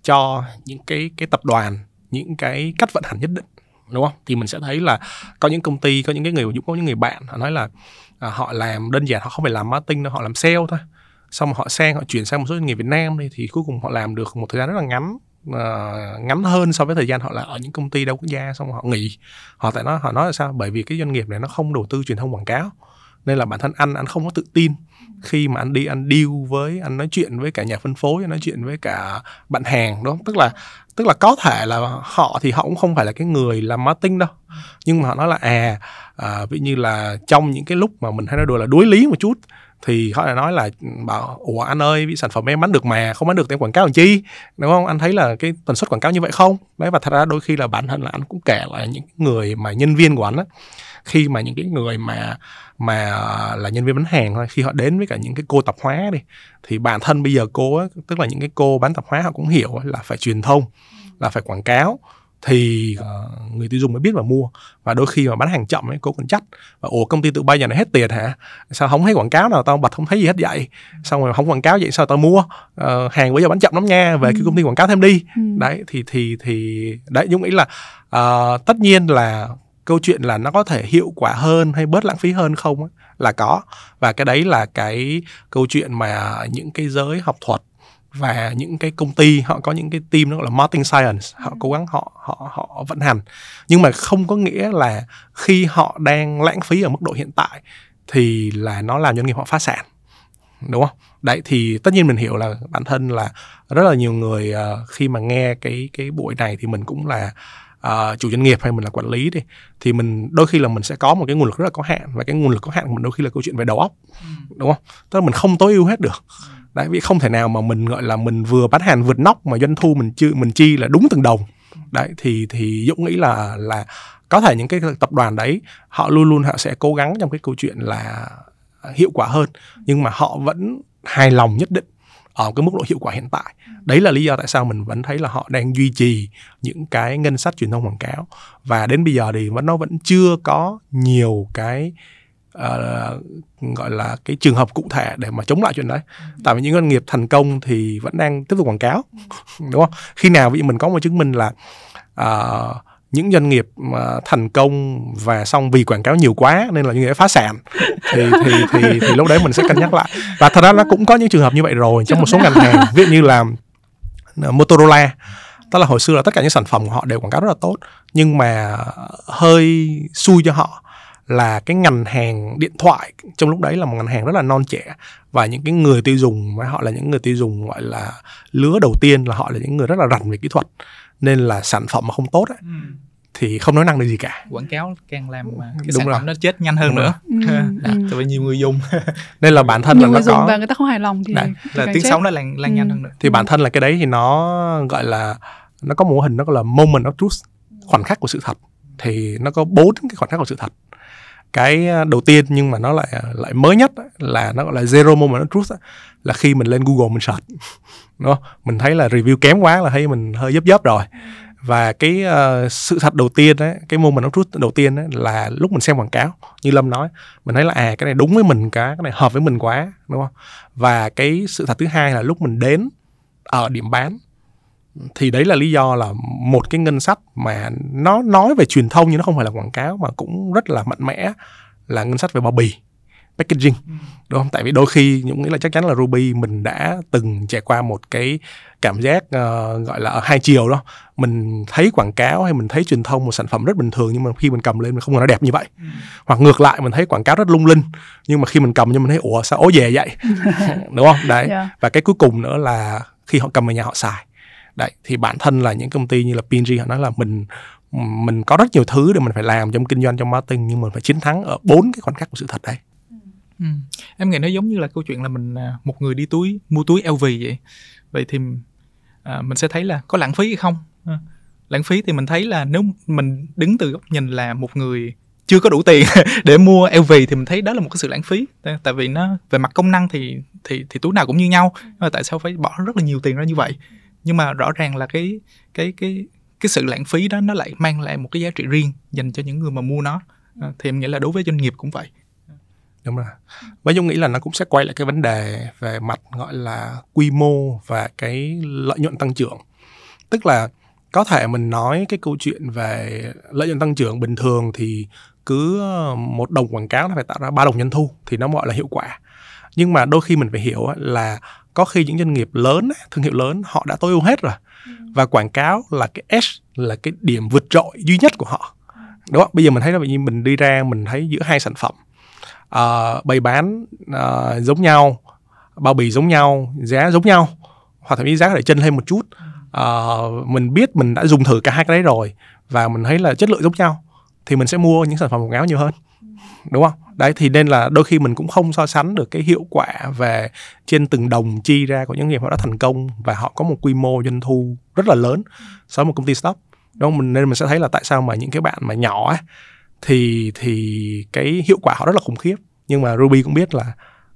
cho những cái cái tập đoàn những cái cách vận hành nhất định đúng không thì mình sẽ thấy là có những công ty có những cái người dũng có những người bạn họ nói là à, họ làm đơn giản họ không phải làm marketing đâu họ làm sale thôi xong họ sang họ chuyển sang một số doanh nghiệp Việt Nam đi thì cuối cùng họ làm được một thời gian rất là ngắn uh, ngắn hơn so với thời gian họ là ở những công ty đa quốc gia xong họ nghỉ họ tại nó họ nói là sao bởi vì cái doanh nghiệp này nó không đầu tư truyền thông quảng cáo nên là bản thân anh anh không có tự tin khi mà anh đi anh deal với anh nói chuyện với cả nhà phân phối nói chuyện với cả bạn hàng đúng không tức là tức là có thể là họ thì họ cũng không phải là cái người làm marketing đâu nhưng mà họ nói là à, à ví như là trong những cái lúc mà mình hay nói đùa là đuối lý một chút thì họ lại nói là bảo ủa anh ơi sản phẩm em bán được mà không bán được tem quảng cáo làm chi đúng không anh thấy là cái tần suất quảng cáo như vậy không đấy và thật ra đôi khi là bản thân là anh cũng kể là những người mà nhân viên của anh á khi mà những cái người mà mà là nhân viên bán hàng thôi khi họ đến với cả những cái cô tạp hóa đi thì bản thân bây giờ cô á, tức là những cái cô bán tạp hóa họ cũng hiểu là phải truyền thông là phải quảng cáo thì uh, người tiêu dùng mới biết và mua và đôi khi mà bán hàng chậm ấy cô còn trách và ủa công ty tự bay nhà này hết tiền hả sao không thấy quảng cáo nào tao bật không thấy gì hết vậy xong rồi không quảng cáo vậy sao tao mua uh, hàng bây giờ bán chậm lắm nha về ừ. cái công ty quảng cáo thêm đi ừ. đấy thì thì thì đấy nhưng nghĩ là uh, tất nhiên là câu chuyện là nó có thể hiệu quả hơn hay bớt lãng phí hơn không ấy, là có và cái đấy là cái câu chuyện mà những cái giới học thuật và những cái công ty họ có những cái team nó là marketing science họ ừ. cố gắng họ họ họ vận hành nhưng mà không có nghĩa là khi họ đang lãng phí ở mức độ hiện tại thì là nó làm doanh nghiệp họ phá sản đúng không đấy thì tất nhiên mình hiểu là bản thân là rất là nhiều người uh, khi mà nghe cái cái buổi này thì mình cũng là uh, chủ doanh nghiệp hay mình là quản lý đi thì mình đôi khi là mình sẽ có một cái nguồn lực rất là có hạn và cái nguồn lực có hạn của mình đôi khi là câu chuyện về đầu óc ừ. đúng không tức là mình không tối ưu hết được ừ đấy vì không thể nào mà mình gọi là mình vừa bán hàng vượt nóc mà doanh thu mình chưa mình chi là đúng từng đồng đấy thì thì dũng nghĩ là là có thể những cái tập đoàn đấy họ luôn luôn họ sẽ cố gắng trong cái câu chuyện là hiệu quả hơn nhưng mà họ vẫn hài lòng nhất định ở cái mức độ hiệu quả hiện tại đấy là lý do tại sao mình vẫn thấy là họ đang duy trì những cái ngân sách truyền thông quảng cáo và đến bây giờ thì vẫn nó vẫn chưa có nhiều cái uh, gọi là cái trường hợp cụ thể để mà chống lại chuyện đấy ừ. tại vì những doanh nghiệp thành công thì vẫn đang tiếp tục quảng cáo ừ. đúng không khi nào vậy mình có một chứng minh là uh, những doanh nghiệp mà thành công và xong vì quảng cáo nhiều quá nên là doanh nghiệp phá sản thì thì thì, thì, lúc đấy mình sẽ cân nhắc lại và thật ra nó cũng có những trường hợp như vậy rồi trong một số ngành hàng ví dụ như là à, Motorola tức là hồi xưa là tất cả những sản phẩm của họ đều quảng cáo rất là tốt nhưng mà hơi xui cho họ là cái ngành hàng điện thoại trong lúc đấy là một ngành hàng rất là non trẻ và những cái người tiêu dùng với họ là những người tiêu dùng gọi là lứa đầu tiên là họ là những người rất là rành về kỹ thuật nên là sản phẩm mà không tốt ấy, ừ. thì không nói năng được gì cả quảng cáo càng làm mà cái Đúng sản rồi. phẩm nó chết nhanh hơn Đúng nữa ừ. Ừ. tại ừ. vì nhiều người dùng nên là bản thân nhiều là người nó dùng có và người ta không hài lòng thì Đã. là tiếng sóng nó lan lan ừ. nhanh hơn nữa thì bản thân là cái đấy thì nó gọi là nó có mô hình nó gọi là moment of truth khoảnh khắc của sự thật thì nó có bốn cái khoảnh khắc của sự thật cái ờ, đầu tiên nhưng mà nó lại ờ, lại mới nhất là nó gọi là zero moment truth ấy, là khi mình lên Google mình search nó mình thấy là review kém quá là thấy mình hơi dấp dấp rồi và cái uh, sự thật đầu tiên ấy, cái mình of truth đầu tiên ấy, là lúc mình xem quảng cáo như lâm nói mình thấy là à cái này đúng với mình cả cái này hợp với mình quá đúng không và cái sự thật thứ hai là lúc mình đến ở điểm bán thì đấy là lý do là một cái ngân sách mà nó nói về truyền thông nhưng nó không phải là quảng cáo mà cũng rất là mạnh mẽ là ngân sách về bao bì packaging ừ. đúng không tại vì đôi khi những nghĩ là chắc chắn là ruby mình đã từng trải qua một cái cảm giác uh, gọi là ở hai chiều đó mình thấy quảng cáo hay mình thấy truyền thông một sản phẩm rất bình thường nhưng mà khi mình cầm lên mình không ngờ nó đẹp như vậy ừ. hoặc ngược lại mình thấy quảng cáo rất lung linh nhưng mà khi mình cầm nhưng mình thấy ủa sao ố về vậy đúng không đấy yeah. Dạ. và cái cuối cùng nữa là khi họ cầm về nhà họ xài đấy thì bản thân là những công ty như là P&G họ nói là mình mình có rất nhiều thứ để mình phải làm trong kinh doanh trong marketing nhưng mình phải chiến thắng ở bốn cái khoảnh khắc của sự thật đây ừ. em nghĩ nó giống như là câu chuyện là mình à, một người đi túi mua túi LV vậy vậy thì à, mình sẽ thấy là có lãng phí hay không à, lãng phí thì mình thấy là nếu mình đứng từ góc nhìn là một người chưa có đủ tiền để mua LV thì mình thấy đó là một cái sự lãng phí tại vì nó về mặt công năng thì thì thì túi nào cũng như nhau ừ. mà tại sao phải bỏ rất là nhiều tiền ra như vậy nhưng mà rõ ràng là cái cái cái cái sự lãng phí đó nó lại mang lại một cái giá trị riêng dành cho những người mà mua nó à, thì em nghĩ là đối với doanh nghiệp cũng vậy đúng rồi và dung nghĩ là nó cũng sẽ quay lại cái vấn đề về mặt gọi là quy mô và cái lợi nhuận tăng trưởng tức là có thể mình nói cái câu chuyện về lợi nhuận tăng trưởng bình thường thì cứ một đồng quảng cáo nó phải tạo ra ba đồng doanh thu thì nó gọi là hiệu quả nhưng mà đôi khi mình phải hiểu là có khi những doanh nghiệp lớn thương hiệu lớn họ đã tối ưu hết rồi ừ. và quảng cáo là cái edge là cái điểm vượt trội duy nhất của họ ừ. đúng không bây giờ mình thấy là như mình đi ra mình thấy giữa hai sản phẩm uh, bày bán uh, giống nhau bao bì giống nhau giá giống nhau hoặc thậm chí giá có thể chân thêm một chút uh, mình biết mình đã dùng thử cả hai cái đấy rồi và mình thấy là chất lượng giống nhau thì mình sẽ mua những sản phẩm quảng cáo nhiều hơn ừ. đúng không đấy thì nên là đôi khi mình cũng không so sánh được cái hiệu quả về trên từng đồng chi ra của những nghiệp họ đã thành công và họ có một quy mô doanh thu rất là lớn so với một công ty stop đúng không? mình nên mình sẽ thấy là tại sao mà những cái bạn mà nhỏ ấy, thì thì cái hiệu quả họ rất là khủng khiếp nhưng mà Ruby cũng biết là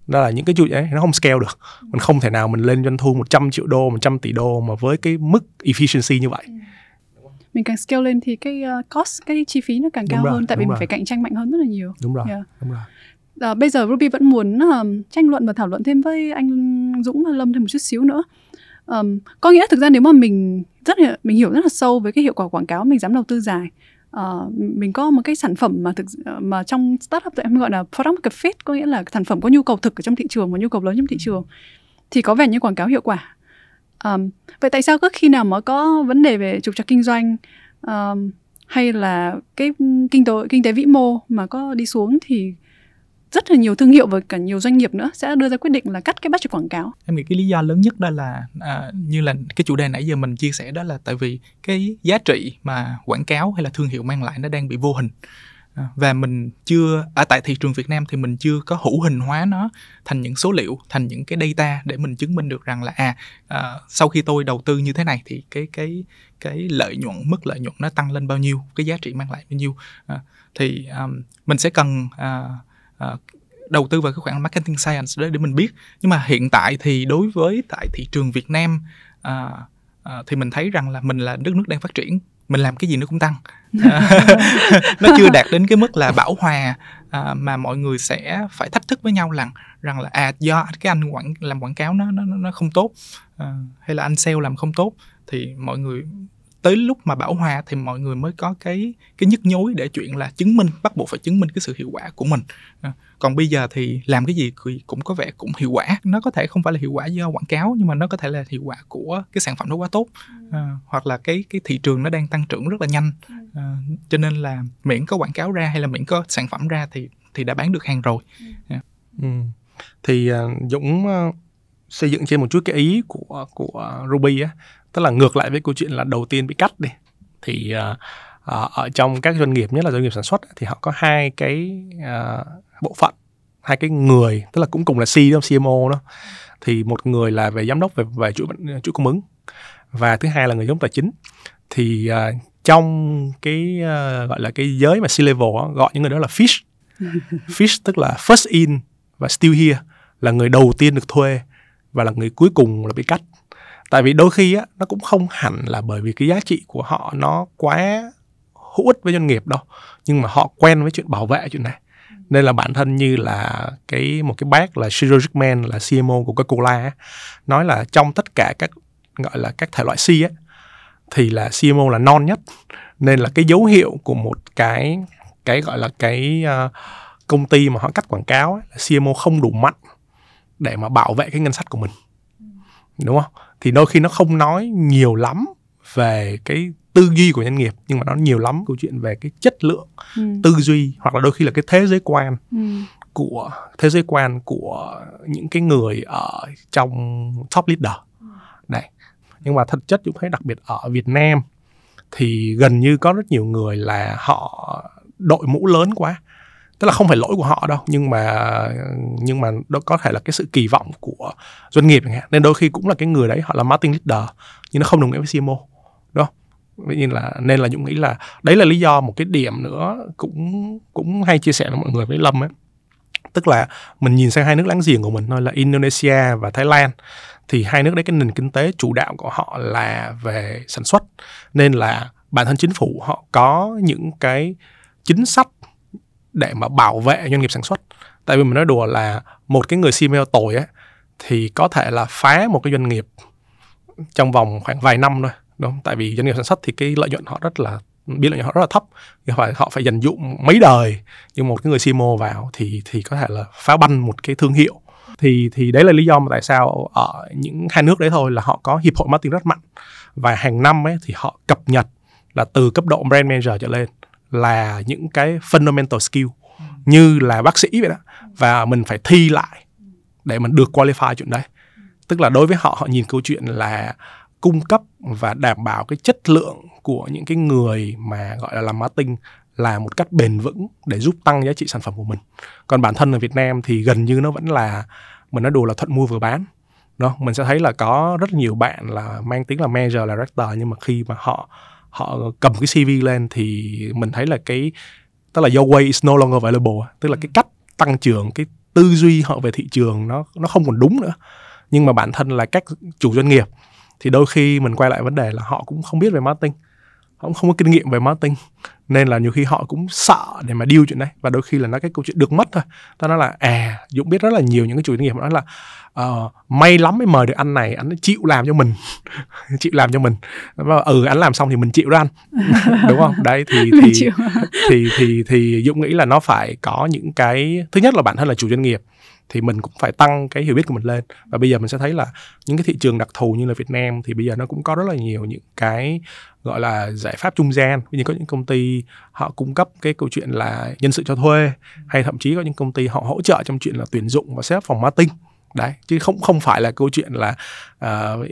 đó là những cái chuyện ấy nó không scale được mình không thể nào mình lên doanh thu 100 triệu đô 100 tỷ đô mà với cái mức efficiency như vậy ừ mình càng scale lên thì cái uh, cost cái chi phí nó càng đúng cao rồi, hơn tại vì mình rồi. phải cạnh tranh mạnh hơn rất là nhiều đúng rồi yeah. đúng rồi à, bây giờ Ruby vẫn muốn um, tranh luận và thảo luận thêm với anh Dũng và Lâm thêm một chút xíu nữa um, có nghĩa thực ra nếu mà mình rất là mình hiểu rất là sâu với cái hiệu quả quảng cáo mình dám đầu tư dài Uh, mình có một cái sản phẩm mà thực mà trong startup tụi em gọi là product market fit có nghĩa là sản phẩm có nhu cầu thực ở trong thị trường và nhu cầu lớn trong thị trường thì có vẻ như quảng cáo hiệu quả Um, vậy tại sao cứ khi nào mà có vấn đề về trục trặc kinh doanh um, hay là cái kinh tế kinh tế vĩ mô mà có đi xuống thì rất là nhiều thương hiệu và cả nhiều doanh nghiệp nữa sẽ đưa ra quyết định là cắt cái budget quảng cáo. Em nghĩ cái lý do lớn nhất đó là à, như là cái chủ đề nãy giờ mình chia sẻ đó là tại vì cái giá trị mà quảng cáo hay là thương hiệu mang lại nó đang bị vô hình Ờ, và mình chưa ở à, tại thị trường Việt Nam thì mình chưa có hữu hình hóa nó thành những số liệu thành những cái data để mình chứng minh được rằng là à, à sau khi tôi đầu tư như thế này thì cái cái cái lợi nhuận mức lợi nhuận nó tăng lên bao nhiêu cái giá trị mang lại bao nhiêu à, thì um, mình sẽ cần à, à, đầu tư vào cái khoản marketing science để để mình biết nhưng mà hiện tại thì đối với tại thị trường Việt Nam à, à, thì mình thấy rằng là mình là đất nước đang phát triển mình làm cái gì nó cũng tăng nó chưa đạt đến cái mức là bảo hòa à, mà mọi người sẽ phải thách thức với nhau rằng rằng là à do cái anh quảng làm quảng cáo nó nó nó không tốt à, hay là anh sale làm không tốt thì mọi người tới lúc mà bão hòa thì mọi người mới có cái cái nhức nhối để chuyện là chứng minh bắt buộc phải chứng minh cái sự hiệu quả của mình à, còn bây giờ thì làm cái gì cũng có vẻ cũng hiệu quả nó có thể không phải là hiệu quả do quảng cáo nhưng mà nó có thể là hiệu quả của cái sản phẩm nó quá tốt ừ. à, hoặc là cái cái thị trường nó đang tăng trưởng rất là nhanh ừ. à, cho nên là miễn có quảng cáo ra hay là miễn có sản phẩm ra thì thì đã bán được hàng rồi à. ừ. thì à, dũng à, xây dựng trên một chút cái ý của của Ruby á tức là ngược lại với câu chuyện là đầu tiên bị cắt đi thì uh, ở trong các doanh nghiệp nhất là doanh nghiệp sản xuất thì họ có hai cái uh, bộ phận hai cái người tức là cũng cùng là C CEO CMO đó thì một người là về giám đốc về về chuỗi chuỗi cung ứng và thứ hai là người giám đốc tài chính thì uh, trong cái uh, gọi là cái giới mà C-level đó, gọi những người đó là fish fish tức là first in và still here là người đầu tiên được thuê và là người cuối cùng là bị cắt tại vì đôi khi á, nó cũng không hẳn là bởi vì cái giá trị của họ nó quá hữu ích với doanh nghiệp đâu nhưng mà họ quen với chuyện bảo vệ chuyện này nên là bản thân như là cái một cái bác là Shiro là CMO của Coca-Cola nói là trong tất cả các gọi là các thể loại C ấy, thì là CMO là non nhất nên là cái dấu hiệu của một cái cái gọi là cái uh, công ty mà họ cắt quảng cáo ấy, là CMO không đủ mạnh để mà bảo vệ cái ngân sách của mình đúng không thì đôi khi nó không nói nhiều lắm về cái tư duy của doanh nghiệp nhưng mà nó nhiều lắm câu chuyện về cái chất lượng ừ. tư duy hoặc là đôi khi là cái thế giới quan ừ. của thế giới quan của những cái người ở trong top leader này nhưng mà thực chất chúng thấy đặc biệt ở Việt Nam thì gần như có rất nhiều người là họ đội mũ lớn quá tức là không phải lỗi của họ đâu nhưng mà nhưng mà đó có thể là cái sự kỳ vọng của doanh nghiệp nên đôi khi cũng là cái người đấy họ là marketing leader nhưng nó không đồng nghĩa với CMO đúng không nên là nên là dũng nghĩ là đấy là lý do một cái điểm nữa cũng cũng hay chia sẻ với mọi người với lâm ấy tức là mình nhìn sang hai nước láng giềng của mình thôi là Indonesia và Thái Lan thì hai nước đấy cái nền kinh tế chủ đạo của họ là về sản xuất nên là bản thân chính phủ họ có những cái chính sách để mà bảo vệ doanh nghiệp sản xuất tại vì mình nói đùa là một cái người CMO tồi á thì có thể là phá một cái doanh nghiệp trong vòng khoảng vài năm thôi đúng không? tại vì doanh nghiệp sản xuất thì cái lợi nhuận họ rất là biên lợi nhuận họ rất là thấp phải họ phải dành dụng mấy đời nhưng một cái người CMO vào thì thì có thể là phá banh một cái thương hiệu thì thì đấy là lý do mà tại sao ở những hai nước đấy thôi là họ có hiệp hội marketing rất mạnh và hàng năm ấy thì họ cập nhật là từ cấp độ brand manager trở lên là những cái fundamental skill như là bác sĩ vậy đó và mình phải thi lại để mình được qualify chuyện đấy tức là đối với họ họ nhìn câu chuyện là cung cấp và đảm bảo cái chất lượng của những cái người mà gọi là làm marketing là một cách bền vững để giúp tăng giá trị sản phẩm của mình còn bản thân ở Việt Nam thì gần như nó vẫn là mình nói đùa là thuận mua vừa bán đó mình sẽ thấy là có rất nhiều bạn là mang tiếng là manager là director nhưng mà khi mà họ họ cầm cái CV lên thì mình thấy là cái tức là your way is no longer available tức là cái ừ. cách tăng trưởng cái tư duy họ về thị trường nó nó không còn đúng nữa nhưng mà bản thân là các chủ doanh nghiệp thì đôi khi mình quay lại vấn đề là họ cũng không biết về marketing họ cũng không có kinh nghiệm về marketing nên là nhiều khi họ cũng sợ để mà điêu chuyện đấy và đôi khi là nó cái câu chuyện được mất thôi ta nói là à dũng biết rất là nhiều những cái chủ doanh nghiệp nói là uh, may lắm mới mời được anh này anh chịu làm cho mình chịu làm cho mình và ừ anh làm xong thì mình chịu đó anh đúng không đấy thì thì, thì thì thì thì dũng nghĩ là nó phải có những cái thứ nhất là bản thân là chủ doanh nghiệp thì mình cũng phải tăng cái hiểu biết của mình lên và bây giờ mình sẽ thấy là những cái thị trường đặc thù như là Việt Nam thì bây giờ nó cũng có rất là nhiều những cái gọi là giải pháp trung gian ví dụ có những công ty họ cung cấp cái câu chuyện là nhân sự cho thuê hay thậm chí có những công ty họ hỗ trợ trong chuyện là tuyển dụng và xếp phòng marketing đấy chứ không không phải là câu chuyện là uh,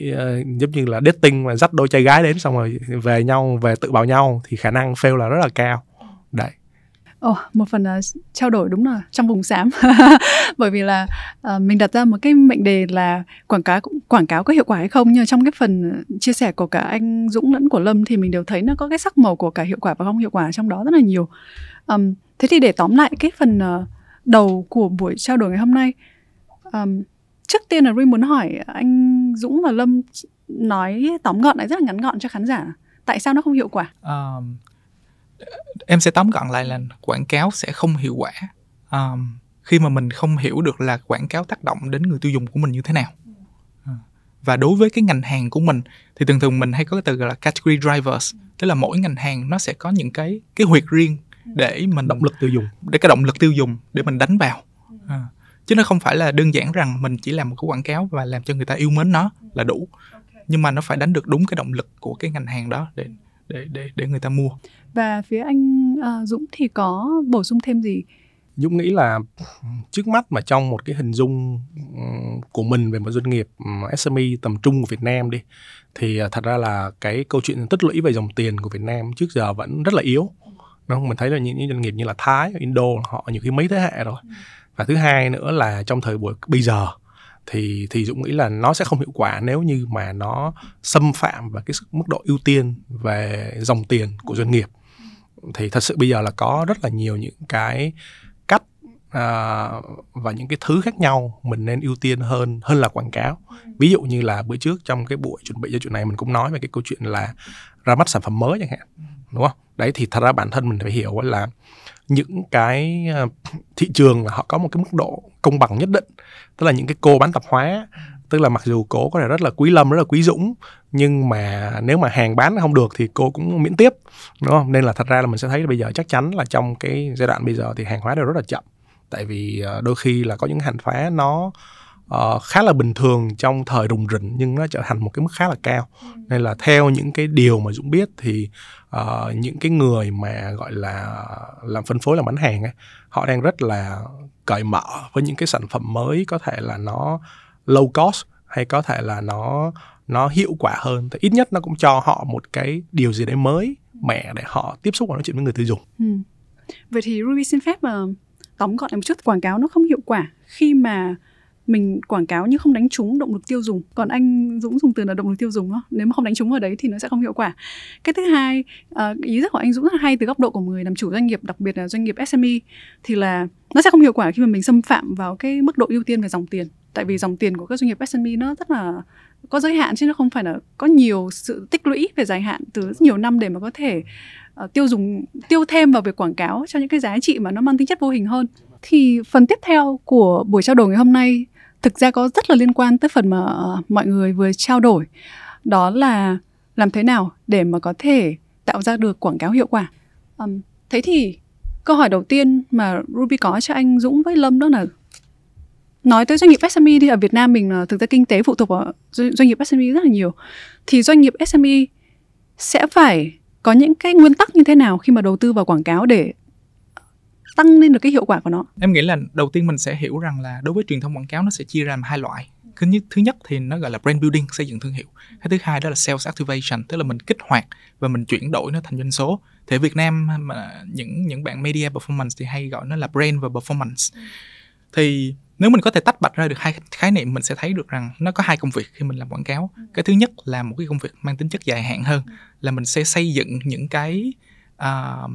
giống như là dating mà dắt đôi trai gái đến xong rồi về nhau về tự bảo nhau thì khả năng fail là rất là cao đấy Oh, một phần là trao đổi đúng là trong vùng xám bởi vì là uh, mình đặt ra một cái mệnh đề là quảng cáo quảng cáo có hiệu quả hay không nhưng trong cái phần chia sẻ của cả anh Dũng lẫn của Lâm thì mình đều thấy nó có cái sắc màu của cả hiệu quả và không hiệu quả trong đó rất là nhiều um, thế thì để tóm lại cái phần uh, đầu của buổi trao đổi ngày hôm nay um, trước tiên là Rin muốn hỏi anh Dũng và Lâm nói tóm gọn lại rất là ngắn gọn cho khán giả tại sao nó không hiệu quả um, em sẽ tóm gọn lại là quảng cáo sẽ không hiệu quả um, khi mà mình không hiểu được là quảng cáo tác động đến người tiêu dùng của mình như thế nào uh, và đối với cái ngành hàng của mình thì thường thường mình hay có cái từ gọi là category drivers tức là mỗi ngành hàng nó sẽ có những cái cái huyệt riêng để mình động lực tiêu dùng để cái động lực tiêu dùng để mình đánh vào à. chứ nó không phải là đơn giản rằng mình chỉ làm một cái quảng cáo và làm cho người ta yêu mến nó là đủ nhưng mà nó phải đánh được đúng cái động lực của cái ngành hàng đó để để để để người ta mua và phía anh uh, Dũng thì có bổ sung thêm gì Dũng nghĩ là trước mắt mà trong một cái hình dung ừ, của mình về một doanh nghiệp ừ, SME tầm trung của Việt Nam đi thì à, thật ra là cái câu chuyện tích lũy về dòng tiền của Việt Nam trước giờ vẫn rất là yếu. Đúng không? Mình thấy là những, những doanh nghiệp như là Thái, Indo họ nhiều khi mấy thế hệ rồi. Ừ. Và thứ hai nữa là trong thời buổi bây giờ thì thì Dũng nghĩ là nó sẽ không hiệu quả nếu như mà nó xâm phạm vào cái mức độ ưu tiên về dòng tiền của doanh nghiệp thì thật sự bây giờ là có rất là nhiều những cái cách à, và những cái thứ khác nhau mình nên ưu tiên hơn hơn là quảng cáo ừ. ví dụ như là bữa trước trong cái buổi chuẩn bị cho chuyện này mình cũng nói về cái câu chuyện là ra mắt sản phẩm mới chẳng hạn ừ. đúng không đấy thì thật ra bản thân mình phải hiểu là những cái à, thị trường là họ có một cái mức độ công bằng nhất định tức là những cái cô bán tạp hóa ừ tức là mặc dù cố có thể rất là quý lâm rất là quý dũng nhưng mà nếu mà hàng bán không được thì cô cũng miễn tiếp đúng không nên là thật ra là mình sẽ thấy là bây giờ chắc chắn là trong cái giai đoạn bây giờ thì hàng hóa đều rất là chậm tại vì ờ, đôi khi là có những hành phá nó uh, khá là bình thường trong thời rùng rỉnh nhưng nó trở thành một cái mức khá là cao nên là theo những cái điều mà dũng biết thì uh, những cái người mà gọi là làm phân phối làm bán hàng ấy họ đang rất là cởi mở với những cái sản phẩm mới có thể là nó low cost hay có thể là nó nó hiệu quả hơn thì ít nhất nó cũng cho họ một cái điều gì đấy mới mẻ để họ tiếp xúc và nói chuyện với người tiêu dùng ừ. vậy thì Ruby xin phép uh, tóm gọn lại một chút quảng cáo nó không hiệu quả khi mà mình quảng cáo nhưng không đánh trúng động lực tiêu dùng còn anh dũng dùng từ là động lực tiêu dùng đó. nếu mà không đánh trúng ở đấy thì nó sẽ không hiệu quả cái thứ hai ờ, ý rất của anh dũng rất hay từ góc độ của người làm chủ doanh nghiệp đặc biệt là doanh nghiệp sme thì là nó sẽ không hiệu quả khi mà mình xâm phạm vào cái mức độ ưu tiên về dòng tiền tại vì dòng tiền của các doanh nghiệp sme nó rất là có giới hạn chứ nó không phải là có nhiều sự tích lũy về dài hạn từ nhiều năm để mà có thể uh, tiêu dùng tiêu thêm vào việc quảng cáo cho những cái giá trị mà nó mang tính chất vô hình hơn thì phần tiếp theo của buổi trao đổi ngày hôm nay thực ra có rất là liên quan tới phần mà ờ, mọi người vừa trao đổi đó là làm thế nào để mà có thể tạo ra được quảng cáo hiệu quả um, thế thì câu hỏi đầu tiên mà ruby có cho anh dũng với lâm đó là nói tới doanh nghiệp SME thì ở Việt Nam mình là ờ, thực ra kinh tế phụ thuộc vào doanh nghiệp SME rất là nhiều thì doanh nghiệp SME sẽ phải có những cái nguyên tắc như thế nào khi mà đầu tư vào quảng cáo để tăng lên được cái hiệu quả của nó em nghĩ là đầu tiên mình sẽ hiểu rằng là đối với truyền thông quảng cáo nó sẽ chia ra hai loại thứ nhất thứ nhất thì nó gọi là brand building xây dựng thương hiệu cái thứ hai đó là sales activation tức là mình kích hoạt và mình chuyển đổi nó thành doanh số thì ở Việt Nam mà những những bạn media performance thì hay gọi nó là brand và performance thì nếu mình có thể tách bạch ra được hai khái niệm mình sẽ thấy được rằng nó có hai công việc khi mình làm quảng cáo cái thứ nhất là một cái công việc mang tính chất dài hạn hơn là mình sẽ xây dựng những cái uh,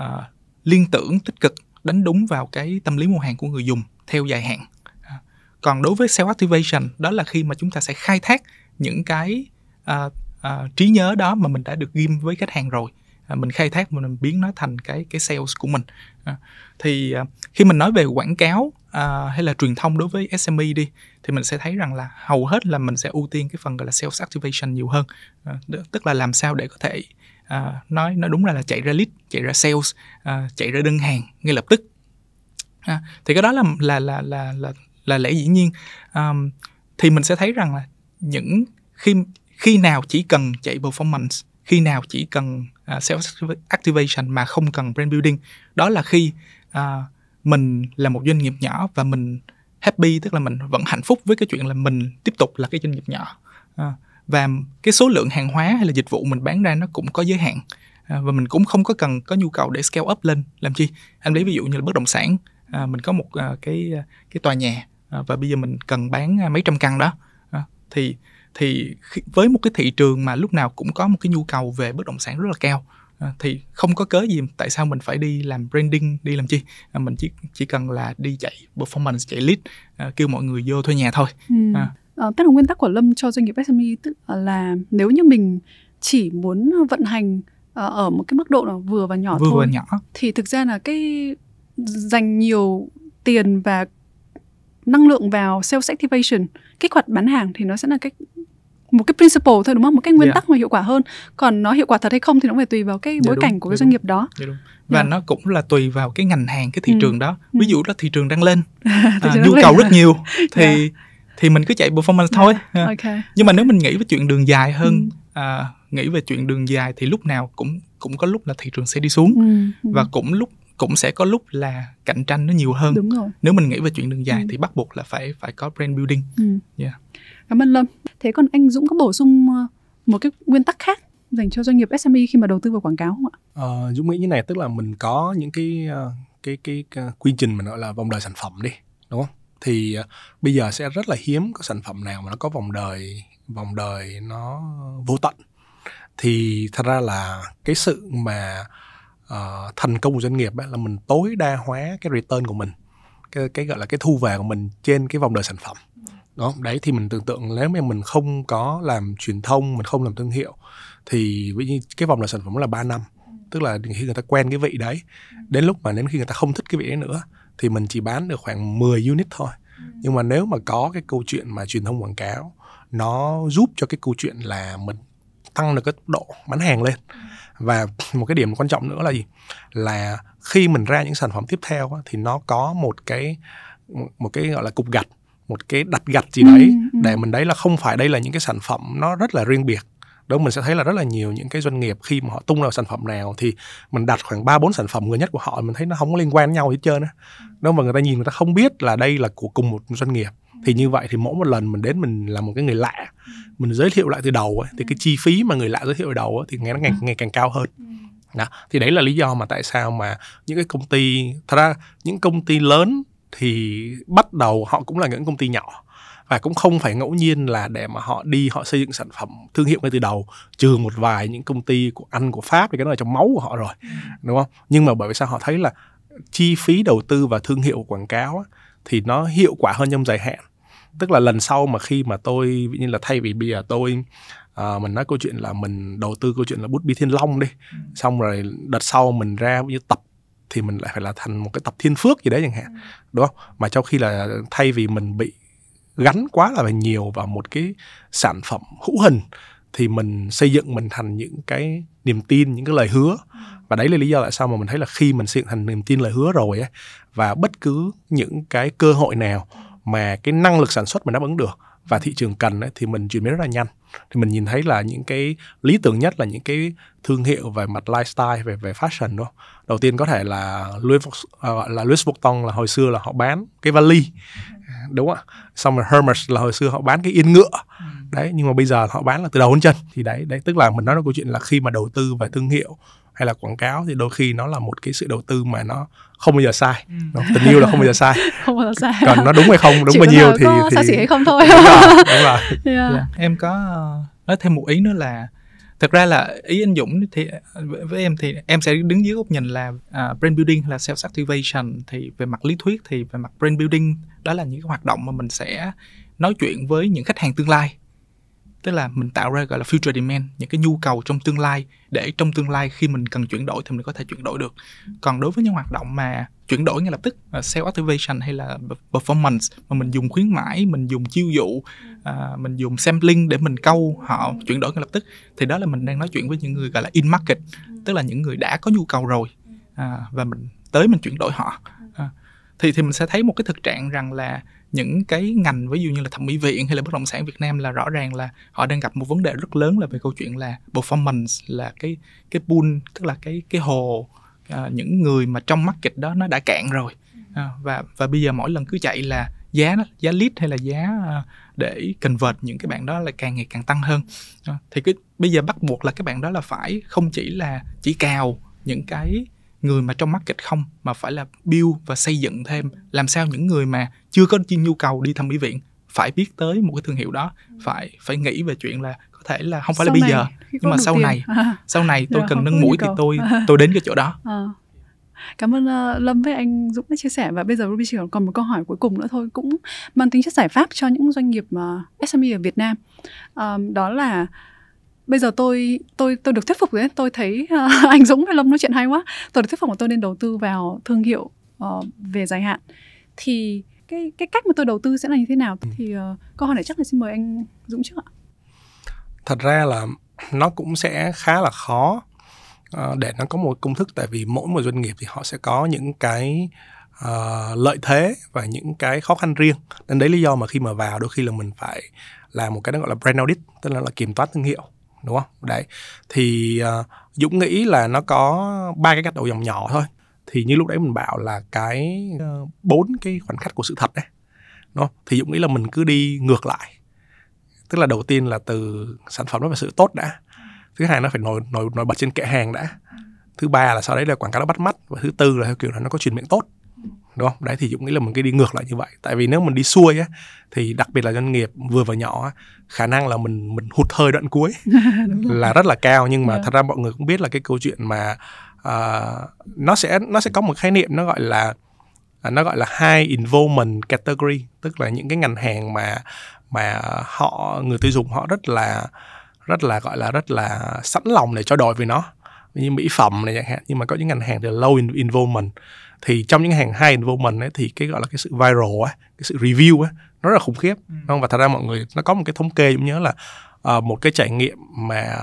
uh, liên tưởng tích cực đánh đúng vào cái tâm lý mua hàng của người dùng theo dài hạn à, còn đối với sell activation đó là khi mà chúng ta sẽ khai thác những cái uh, uh, trí nhớ đó mà mình đã được ghim với khách hàng rồi uh, mình khai thác mình biến nó thành cái cái sales của mình uh, thì uh, khi mình nói về quảng cáo uh, hay là truyền thông đối với SME đi thì mình sẽ thấy rằng là hầu hết là mình sẽ ưu tiên cái phần gọi là sales activation nhiều hơn uh, tức là làm sao để có thể à, nói nó đúng là là chạy ra lead chạy ra sales à, chạy ra đơn hàng ngay lập tức à, thì cái đó là là là là là, là lẽ dĩ nhiên à, thì mình sẽ thấy rằng là những khi khi nào chỉ cần chạy performance khi nào chỉ cần uh, sales activation mà không cần brand building đó là khi uh, mình là một doanh nghiệp nhỏ và mình happy tức là mình vẫn hạnh phúc với cái chuyện là mình tiếp tục là cái doanh nghiệp nhỏ uh, và cái số lượng hàng hóa hay là dịch vụ mình bán ra nó cũng có giới hạn à, và mình cũng không có cần có nhu cầu để scale up lên làm chi anh lấy ví dụ như là bất động sản à, mình có một à, cái cái tòa nhà và bây giờ mình cần bán mấy trăm căn đó thì thì với một cái thị trường mà lúc nào cũng có một cái nhu cầu về bất động sản rất là cao thì không có cớ gì tại sao mình phải đi làm branding đi làm chi mình chỉ chỉ cần là đi chạy performance chạy lead kêu mọi người vô thuê nhà thôi ừ. à uh, tức là nguyên tắc của lâm cho doanh nghiệp SME tức là nếu như mình chỉ muốn vận hành ờ, ở một cái mức độ nào vừa và nhỏ vừa thôi và nhỏ. thì thực ra là cái dành nhiều tiền và năng lượng vào sales activation kích hoạt bán hàng thì nó sẽ là cái một cái principle thôi đúng không một cái nguyên yeah. Dạ. tắc mà hiệu quả hơn còn nó hiệu quả thật hay không thì nó phải tùy vào cái dạ bối dạ, cảnh của dạ cái doanh nghiệp đó và yeah. nó cũng là tùy vào cái ngành hàng cái thị ừ. trường đó ví ừ. dụ đó thị trường đang lên à, nhu cầu rất nhiều thì yeah thì mình cứ chạy performance thôi yeah. okay. nhưng mà nếu mình nghĩ về chuyện đường dài hơn ừ. à, nghĩ về chuyện đường dài thì lúc nào cũng cũng có lúc là thị trường sẽ đi xuống ừ, ừ. và cũng lúc cũng sẽ có lúc là cạnh tranh nó nhiều hơn Đúng rồi. nếu mình nghĩ về chuyện đường dài ừ. thì bắt buộc là phải phải có brand building ừ. yeah. cảm ơn lâm thế còn anh dũng có bổ sung ờ, một cái nguyên tắc khác dành cho doanh nghiệp SME khi mà đầu tư vào quảng cáo không ạ? Ờ, Dũng nghĩ như này tức là mình có những cái ờ, cái cái, cái quy trình mà gọi là vòng đời sản phẩm đi đúng không? thì à, bây giờ sẽ rất là hiếm có sản phẩm nào mà nó có vòng đời vòng đời nó vô tận thì thật ra là cái sự mà uh, thành công của doanh nghiệp ấy, là mình tối đa hóa cái return của mình cái, cái gọi là cái thu về của mình trên cái vòng đời sản phẩm đó đấy thì mình tưởng tượng nếu mà mình không có làm truyền thông mình không làm thương hiệu thì ví như cái vòng đời sản phẩm là 3 năm tức là khi người ta quen cái vị đấy đến lúc mà đến khi người ta không thích cái vị đấy nữa thì mình chỉ bán được khoảng 10 unit thôi ừ. nhưng mà nếu mà có cái câu chuyện mà truyền thông quảng cáo nó giúp cho cái câu chuyện là mình tăng được cái tốc độ bán hàng lên ừ. và một cái điểm quan trọng nữa là gì là khi mình ra những sản phẩm tiếp theo thì nó có một cái một cái gọi là cục gạch một cái đặt gạch gì ừ, đấy để mình đấy là không phải đây là những cái sản phẩm nó rất là riêng biệt đó mình sẽ thấy là rất là nhiều những cái doanh nghiệp khi mà họ tung ra sản phẩm nào thì mình đặt khoảng ba bốn sản phẩm người nhất của họ mình thấy nó không có liên quan nhau hết trơn á. Đó mà người ta nhìn người ta không biết là đây là của cùng một doanh nghiệp thì như vậy thì mỗi một lần mình đến mình là một cái người lạ mình giới thiệu lại từ đầu ấy, thì cái chi phí mà người lạ giới thiệu từ đầu ấy, thì nghe nó ngày, ừ. ngày càng cao hơn ừ. đó. thì đấy là lý do mà tại sao mà những cái công ty thật ra những công ty lớn thì bắt đầu họ cũng là những công ty nhỏ và cũng không phải ngẫu nhiên là để mà họ đi họ xây dựng sản phẩm thương hiệu ngay từ đầu trừ một vài những công ty của anh của pháp thì cái đó là trong máu của họ rồi ừ. đúng không nhưng mà bởi vì sao họ thấy là chi phí đầu tư và thương hiệu quảng cáo á, thì nó hiệu quả hơn trong dài hạn tức là lần sau mà khi mà tôi ví như là thay vì bây giờ tôi à, mình nói câu chuyện là mình đầu tư câu chuyện là bút bi thiên long đi ừ. xong rồi đợt sau mình ra ví như tập thì mình lại phải là thành một cái tập thiên phước gì đấy chẳng hạn ừ. đúng không mà trong khi là thay vì mình bị gắn quá là nhiều vào một cái sản phẩm hữu hình thì mình xây dựng mình thành những cái niềm tin những cái lời hứa và đấy là lý do tại sao mà mình thấy là khi mình xây dựng thành niềm tin lời hứa rồi ấy, và bất cứ những cái cơ hội nào mà cái năng lực sản xuất mình đáp ứng được và thị trường cần ấy, thì mình chuyển biến rất là nhanh thì mình nhìn thấy là những cái lý tưởng nhất là những cái thương hiệu về mặt lifestyle về về fashion đó đầu tiên có thể là Louis uh, là Louis Vuitton là hồi xưa là họ bán cái vali đúng không ạ xong rồi Hermes là hồi xưa họ bán cái yên ngựa ừ. đấy nhưng mà bây giờ họ bán là từ đầu đến chân thì đấy đấy tức là mình nói đến câu chuyện là khi mà đầu tư về thương hiệu hay là quảng cáo thì đôi khi nó là một cái sự đầu tư mà nó không bao giờ sai ừ. tình yêu là không bao giờ sai không bao giờ sai còn nó đúng hay không đúng Chỉ bao nhiêu thì, thì... xa xỉ hay không thôi đúng rồi, đúng rồi. Yeah. Yeah. Dạ, em có ờ, nói thêm một ý nữa là thật ra là ý anh Dũng thì với em thì em sẽ đứng dưới góc nhìn là uh, brand building hay là self activation thì về mặt lý thuyết thì về mặt brand building đó là những cái hoạt động mà mình sẽ nói chuyện với những khách hàng tương lai tức là mình tạo ra gọi là future demand những cái nhu cầu trong tương lai để trong tương lai khi mình cần chuyển đổi thì mình có thể chuyển đổi được còn đối với những hoạt động mà chuyển đổi ngay lập tức uh, à, sales activation hay là performance mà mình dùng khuyến mãi mình dùng chiêu dụ uh, mình dùng sampling để mình câu họ chuyển đổi ngay lập tức thì đó là mình đang nói chuyện với những người gọi là in market tức là những người đã có nhu cầu rồi uh, và mình tới mình chuyển đổi họ uh, thì thì mình sẽ thấy một cái thực trạng rằng là những cái ngành ví dụ như là thẩm mỹ viện hay là bất động sản Việt Nam là rõ ràng là họ đang gặp một vấn đề rất lớn là về câu chuyện là performance là cái cái pool tức là cái cái hồ à, những người mà trong mắc kịch đó nó đã cạn rồi à, và và bây giờ mỗi lần cứ chạy là giá giá lead hay là giá à, để convert những cái bạn đó là càng ngày càng tăng hơn à, thì cái bây giờ bắt buộc là các bạn đó là phải không chỉ là chỉ cào những cái người mà trong market không mà phải là build và xây dựng thêm làm sao những người mà chưa có nhu cầu đi thăm mỹ viện phải biết tới một cái thương hiệu đó phải phải nghĩ về chuyện là có thể là không phải sau là bây giờ nhưng mà sau tiền. này sau này tôi cần nâng mũi thì tôi tôi đến cái chỗ đó à. Cảm ơn uh, Lâm với anh Dũng đã chia sẻ và bây giờ Ruby chỉ còn một câu hỏi cuối cùng nữa thôi cũng mang tính chất giải pháp cho những doanh nghiệp uh, ờ, SME ở Việt Nam. Um, đó là bây giờ tôi tôi tôi được thuyết phục đấy tôi thấy uh, anh Dũng và Lâm nói chuyện hay quá tôi được thuyết phục mà tôi nên đầu tư vào thương hiệu uh, về dài hạn thì cái cái cách mà tôi đầu tư sẽ là như thế nào ừ. thì uh, câu hỏi này chắc là xin mời anh Dũng trước ạ thật ra là nó cũng sẽ khá là khó ờ, để nó có một công thức tại vì mỗi một doanh nghiệp thì họ sẽ có những cái uh, lợi thế và những cái khó khăn riêng nên đấy lý do mà khi mà vào đôi khi là mình phải làm một cái nó gọi là brand audit tức là, là kiểm toán thương hiệu đúng không đấy thì uh, dũng nghĩ là nó có ba cái cách đầu dòng nhỏ thôi thì như lúc đấy mình bảo là cái ờ, bốn uh, cái khoảnh khắc của sự thật đấy đúng không thì dũng nghĩ là mình cứ đi ngược lại tức là đầu tiên là từ sản phẩm nó phải sự tốt đã thứ hai nó phải nổi nổi nổi bật trên kệ hàng đã thứ ba là sau đấy là quảng cáo nó bắt mắt và thứ tư là theo kiểu là nó có truyền miệng tốt đúng không đấy thì dũng nghĩ là mình cái đi ngược lại như vậy tại vì nếu mình đi xuôi á thì đặc biệt là doanh nghiệp vừa và nhỏ á, khả năng là mình mình hụt hơi đoạn cuối là rất là cao nhưng mà yeah. Dạ. thật ra mọi người cũng biết là cái câu chuyện mà uh, nó sẽ nó sẽ có một khái niệm nó gọi là à, nó gọi là high involvement category tức là những cái ngành hàng mà mà họ người tiêu dùng họ rất là rất là gọi là rất là sẵn lòng để cho đổi về nó như mỹ phẩm này chẳng hạn nhưng mà có những ngành hàng thì low involvement thì trong những hàng high involvement ấy, thì cái gọi là cái sự viral ấy, cái sự review ấy, nó rất là khủng khiếp ừ. và thật ra mọi người nó có một cái thống kê cũng nhớ là uh, một cái trải nghiệm mà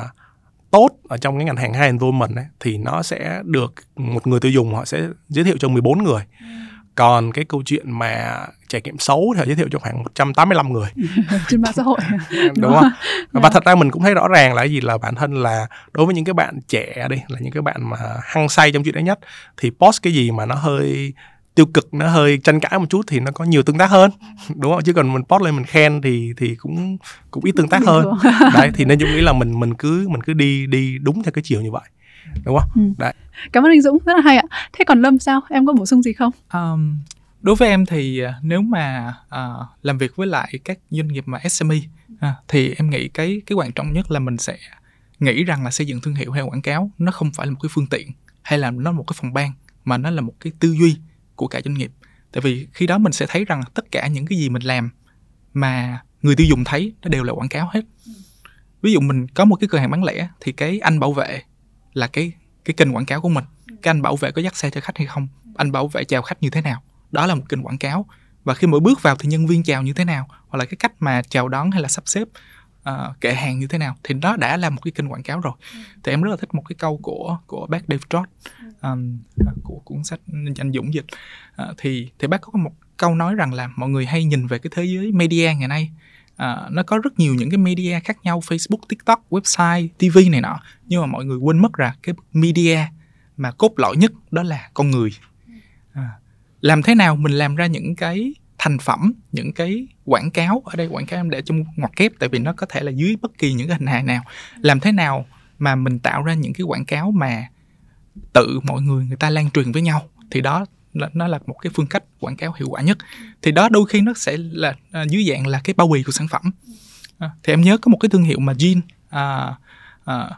tốt ở trong cái ngành hàng high involvement ấy, thì nó sẽ được một người tiêu dùng họ sẽ giới thiệu cho 14 người ừ còn cái câu chuyện mà trải nghiệm xấu thì giới thiệu cho khoảng 185 người trên mạng xã hội đúng không và dạ. thật ra mình cũng thấy rõ ràng là gì là bản thân là đối với những cái bạn trẻ đi là những cái bạn mà hăng say trong chuyện đấy nhất thì post cái gì mà nó hơi tiêu cực nó hơi tranh cãi một chút thì nó có nhiều tương tác hơn đúng không chứ còn mình post lên mình khen thì thì cũng cũng ít tương tác hơn đấy thì nên dũng nghĩ là mình mình cứ mình cứ đi đi đúng theo cái chiều như vậy đúng không ừ. đấy cảm ơn anh dũng rất là hay ạ thế còn lâm sao em có bổ sung gì không um, đối với em thì à, nếu mà uh, làm việc với lại các doanh nghiệp mà SME uh, à, thì em nghĩ cái cái quan trọng nhất là mình sẽ nghĩ rằng là xây dựng thương hiệu hay quảng cáo nó không phải là một cái phương tiện hay là nó một cái phòng ban mà nó là một cái tư duy của cả doanh nghiệp tại vì khi đó mình sẽ thấy rằng tất cả những cái gì mình làm mà người tiêu dùng thấy nó đều là quảng cáo hết ví dụ mình có một cái cửa hàng bán lẻ thì cái anh bảo vệ là cái cái kênh quảng cáo của mình ừ. cái anh bảo vệ có dắt xe cho khách hay không anh bảo vệ chào khách như thế nào đó là một kênh quảng cáo và khi mỗi bước vào thì nhân viên chào như thế nào hoặc là cái cách mà chào đón hay là sắp xếp uh, kệ hàng như thế nào thì đó đã là một cái kênh quảng cáo rồi ừ. thì em rất là thích một cái câu của của bác David Roth um, ừ. à, của cuốn sách anh Dũng dịch uh, thì thì bác có một câu nói rằng là mọi người hay nhìn về cái thế giới media ngày nay à, nó có rất nhiều những cái media khác nhau facebook tiktok website tv này nọ nhưng mà mọi người quên mất rằng cái media mà cốt lõi nhất đó là con người à, làm thế nào mình làm ra những cái thành phẩm những cái quảng cáo ở đây quảng cáo em để trong ngoặc kép tại vì nó có thể là dưới bất kỳ những cái hình hài nào làm thế nào mà mình tạo ra những cái quảng cáo mà tự mọi người người ta lan truyền với nhau thì đó nó là một cái phương cách quảng cáo hiệu quả nhất thì đó đôi khi nó sẽ là à, dưới dạng là cái bao bì của sản phẩm à, thì em nhớ có một cái thương hiệu mà jean à, à,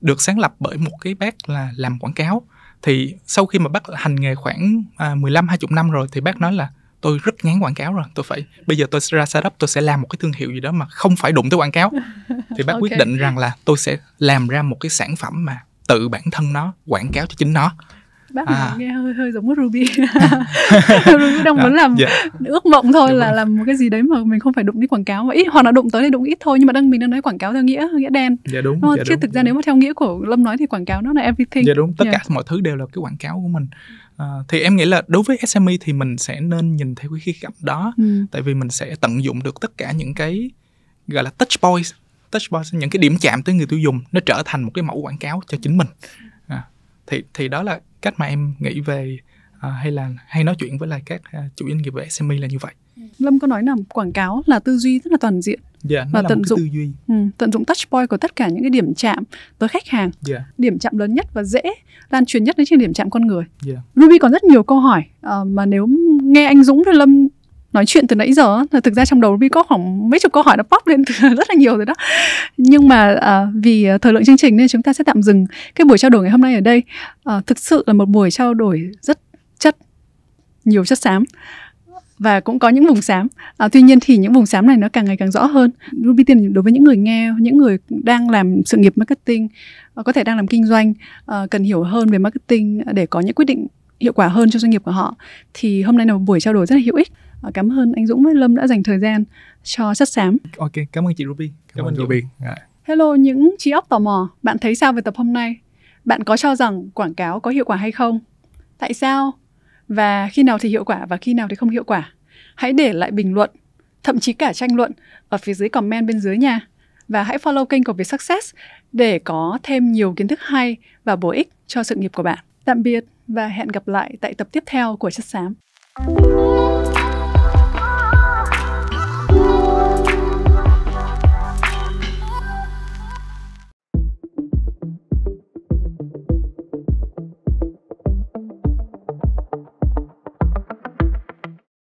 được sáng lập bởi một cái bác là làm quảng cáo thì sau khi mà bác hành nghề khoảng à, 15 20 năm rồi thì bác nói là tôi rất ngán quảng cáo rồi tôi phải bây giờ tôi sẽ ra startup tôi sẽ làm một cái thương hiệu gì đó mà không phải đụng tới quảng cáo thì bác okay. quyết định rằng là tôi sẽ làm ra một cái sản phẩm mà tự bản thân nó quảng cáo cho chính nó bác à. nghe hơi hơi giống Ruby Ruby đang muốn dạ, làm yeah. Dạ. ước mộng thôi Đúng là rồi. làm một cái gì đấy mà mình không phải đụng đi quảng cáo mà ít hoặc là đụng tới thì đụng ít thôi nhưng mà đang mình đang nói quảng cáo theo nghĩa nghĩa đen dạ đúng, đúng dạ chứ đúng, thực ra dạ đúng. nếu mà theo nghĩa của lâm nói thì quảng cáo nó là everything dạ đúng tất yeah. cả mọi thứ đều là cái quảng cáo của mình à, thì em nghĩ là đối với SME thì mình sẽ nên nhìn theo cái khía cạnh đó ừ. tại vì mình sẽ tận dụng được tất cả những cái gọi là touch points touch points những cái điểm chạm tới người tiêu dùng nó trở thành một cái mẫu quảng cáo cho chính mình thì thì đó là cách mà em nghĩ về à, hay là hay nói chuyện với lại các à, chủ doanh nghiệp về SME là như vậy. Ừ. Lâm có nói là quảng cáo là tư duy rất là toàn diện yeah, dạ, và tận dụng tư duy. Ừ, tận dụng touch point của tất cả những cái điểm chạm tới khách hàng. Yeah. Dạ. Điểm chạm lớn nhất và dễ lan truyền nhất đến trên điểm chạm con người. Yeah. Dạ. Ruby còn rất nhiều câu hỏi uh, mà nếu nghe anh Dũng thì Lâm nói chuyện từ nãy giờ là thực ra trong đầu Ruby có khoảng mấy chục câu hỏi nó pop lên từ rất là nhiều rồi đó nhưng mà à, vì à, thời lượng chương trình nên chúng ta sẽ tạm dừng cái buổi trao đổi ngày hôm nay ở đây à, thực sự là một buổi trao đổi rất chất nhiều chất xám và cũng có những vùng xám à, tuy nhiên thì những vùng xám này nó càng ngày càng rõ hơn Ruby Tiên đối với những người nghe những người đang làm sự nghiệp marketing à, có thể đang làm kinh doanh à, cần hiểu hơn về marketing để có những quyết định hiệu quả hơn cho doanh nghiệp của họ thì hôm nay là một buổi trao đổi rất là hữu ích Ờ, cảm ơn anh Dũng và Lâm đã dành thời gian cho chất xám. Ok, cảm ơn chị Ruby. Cảm, cảm ơn Ruby. Dạ. Hello những trí óc tò mò, bạn thấy sao về tập hôm nay? Bạn có cho rằng quảng cáo có hiệu quả hay không? Tại sao? Và khi nào thì hiệu quả và khi nào thì không hiệu quả? Hãy để lại bình luận, thậm chí cả tranh luận ở phía dưới comment bên dưới nha. Và hãy follow kênh của Việt Success để có thêm nhiều kiến thức hay và bổ ích cho sự nghiệp của bạn. Tạm biệt và hẹn gặp lại tại tập tiếp theo của Chất Xám. Thank you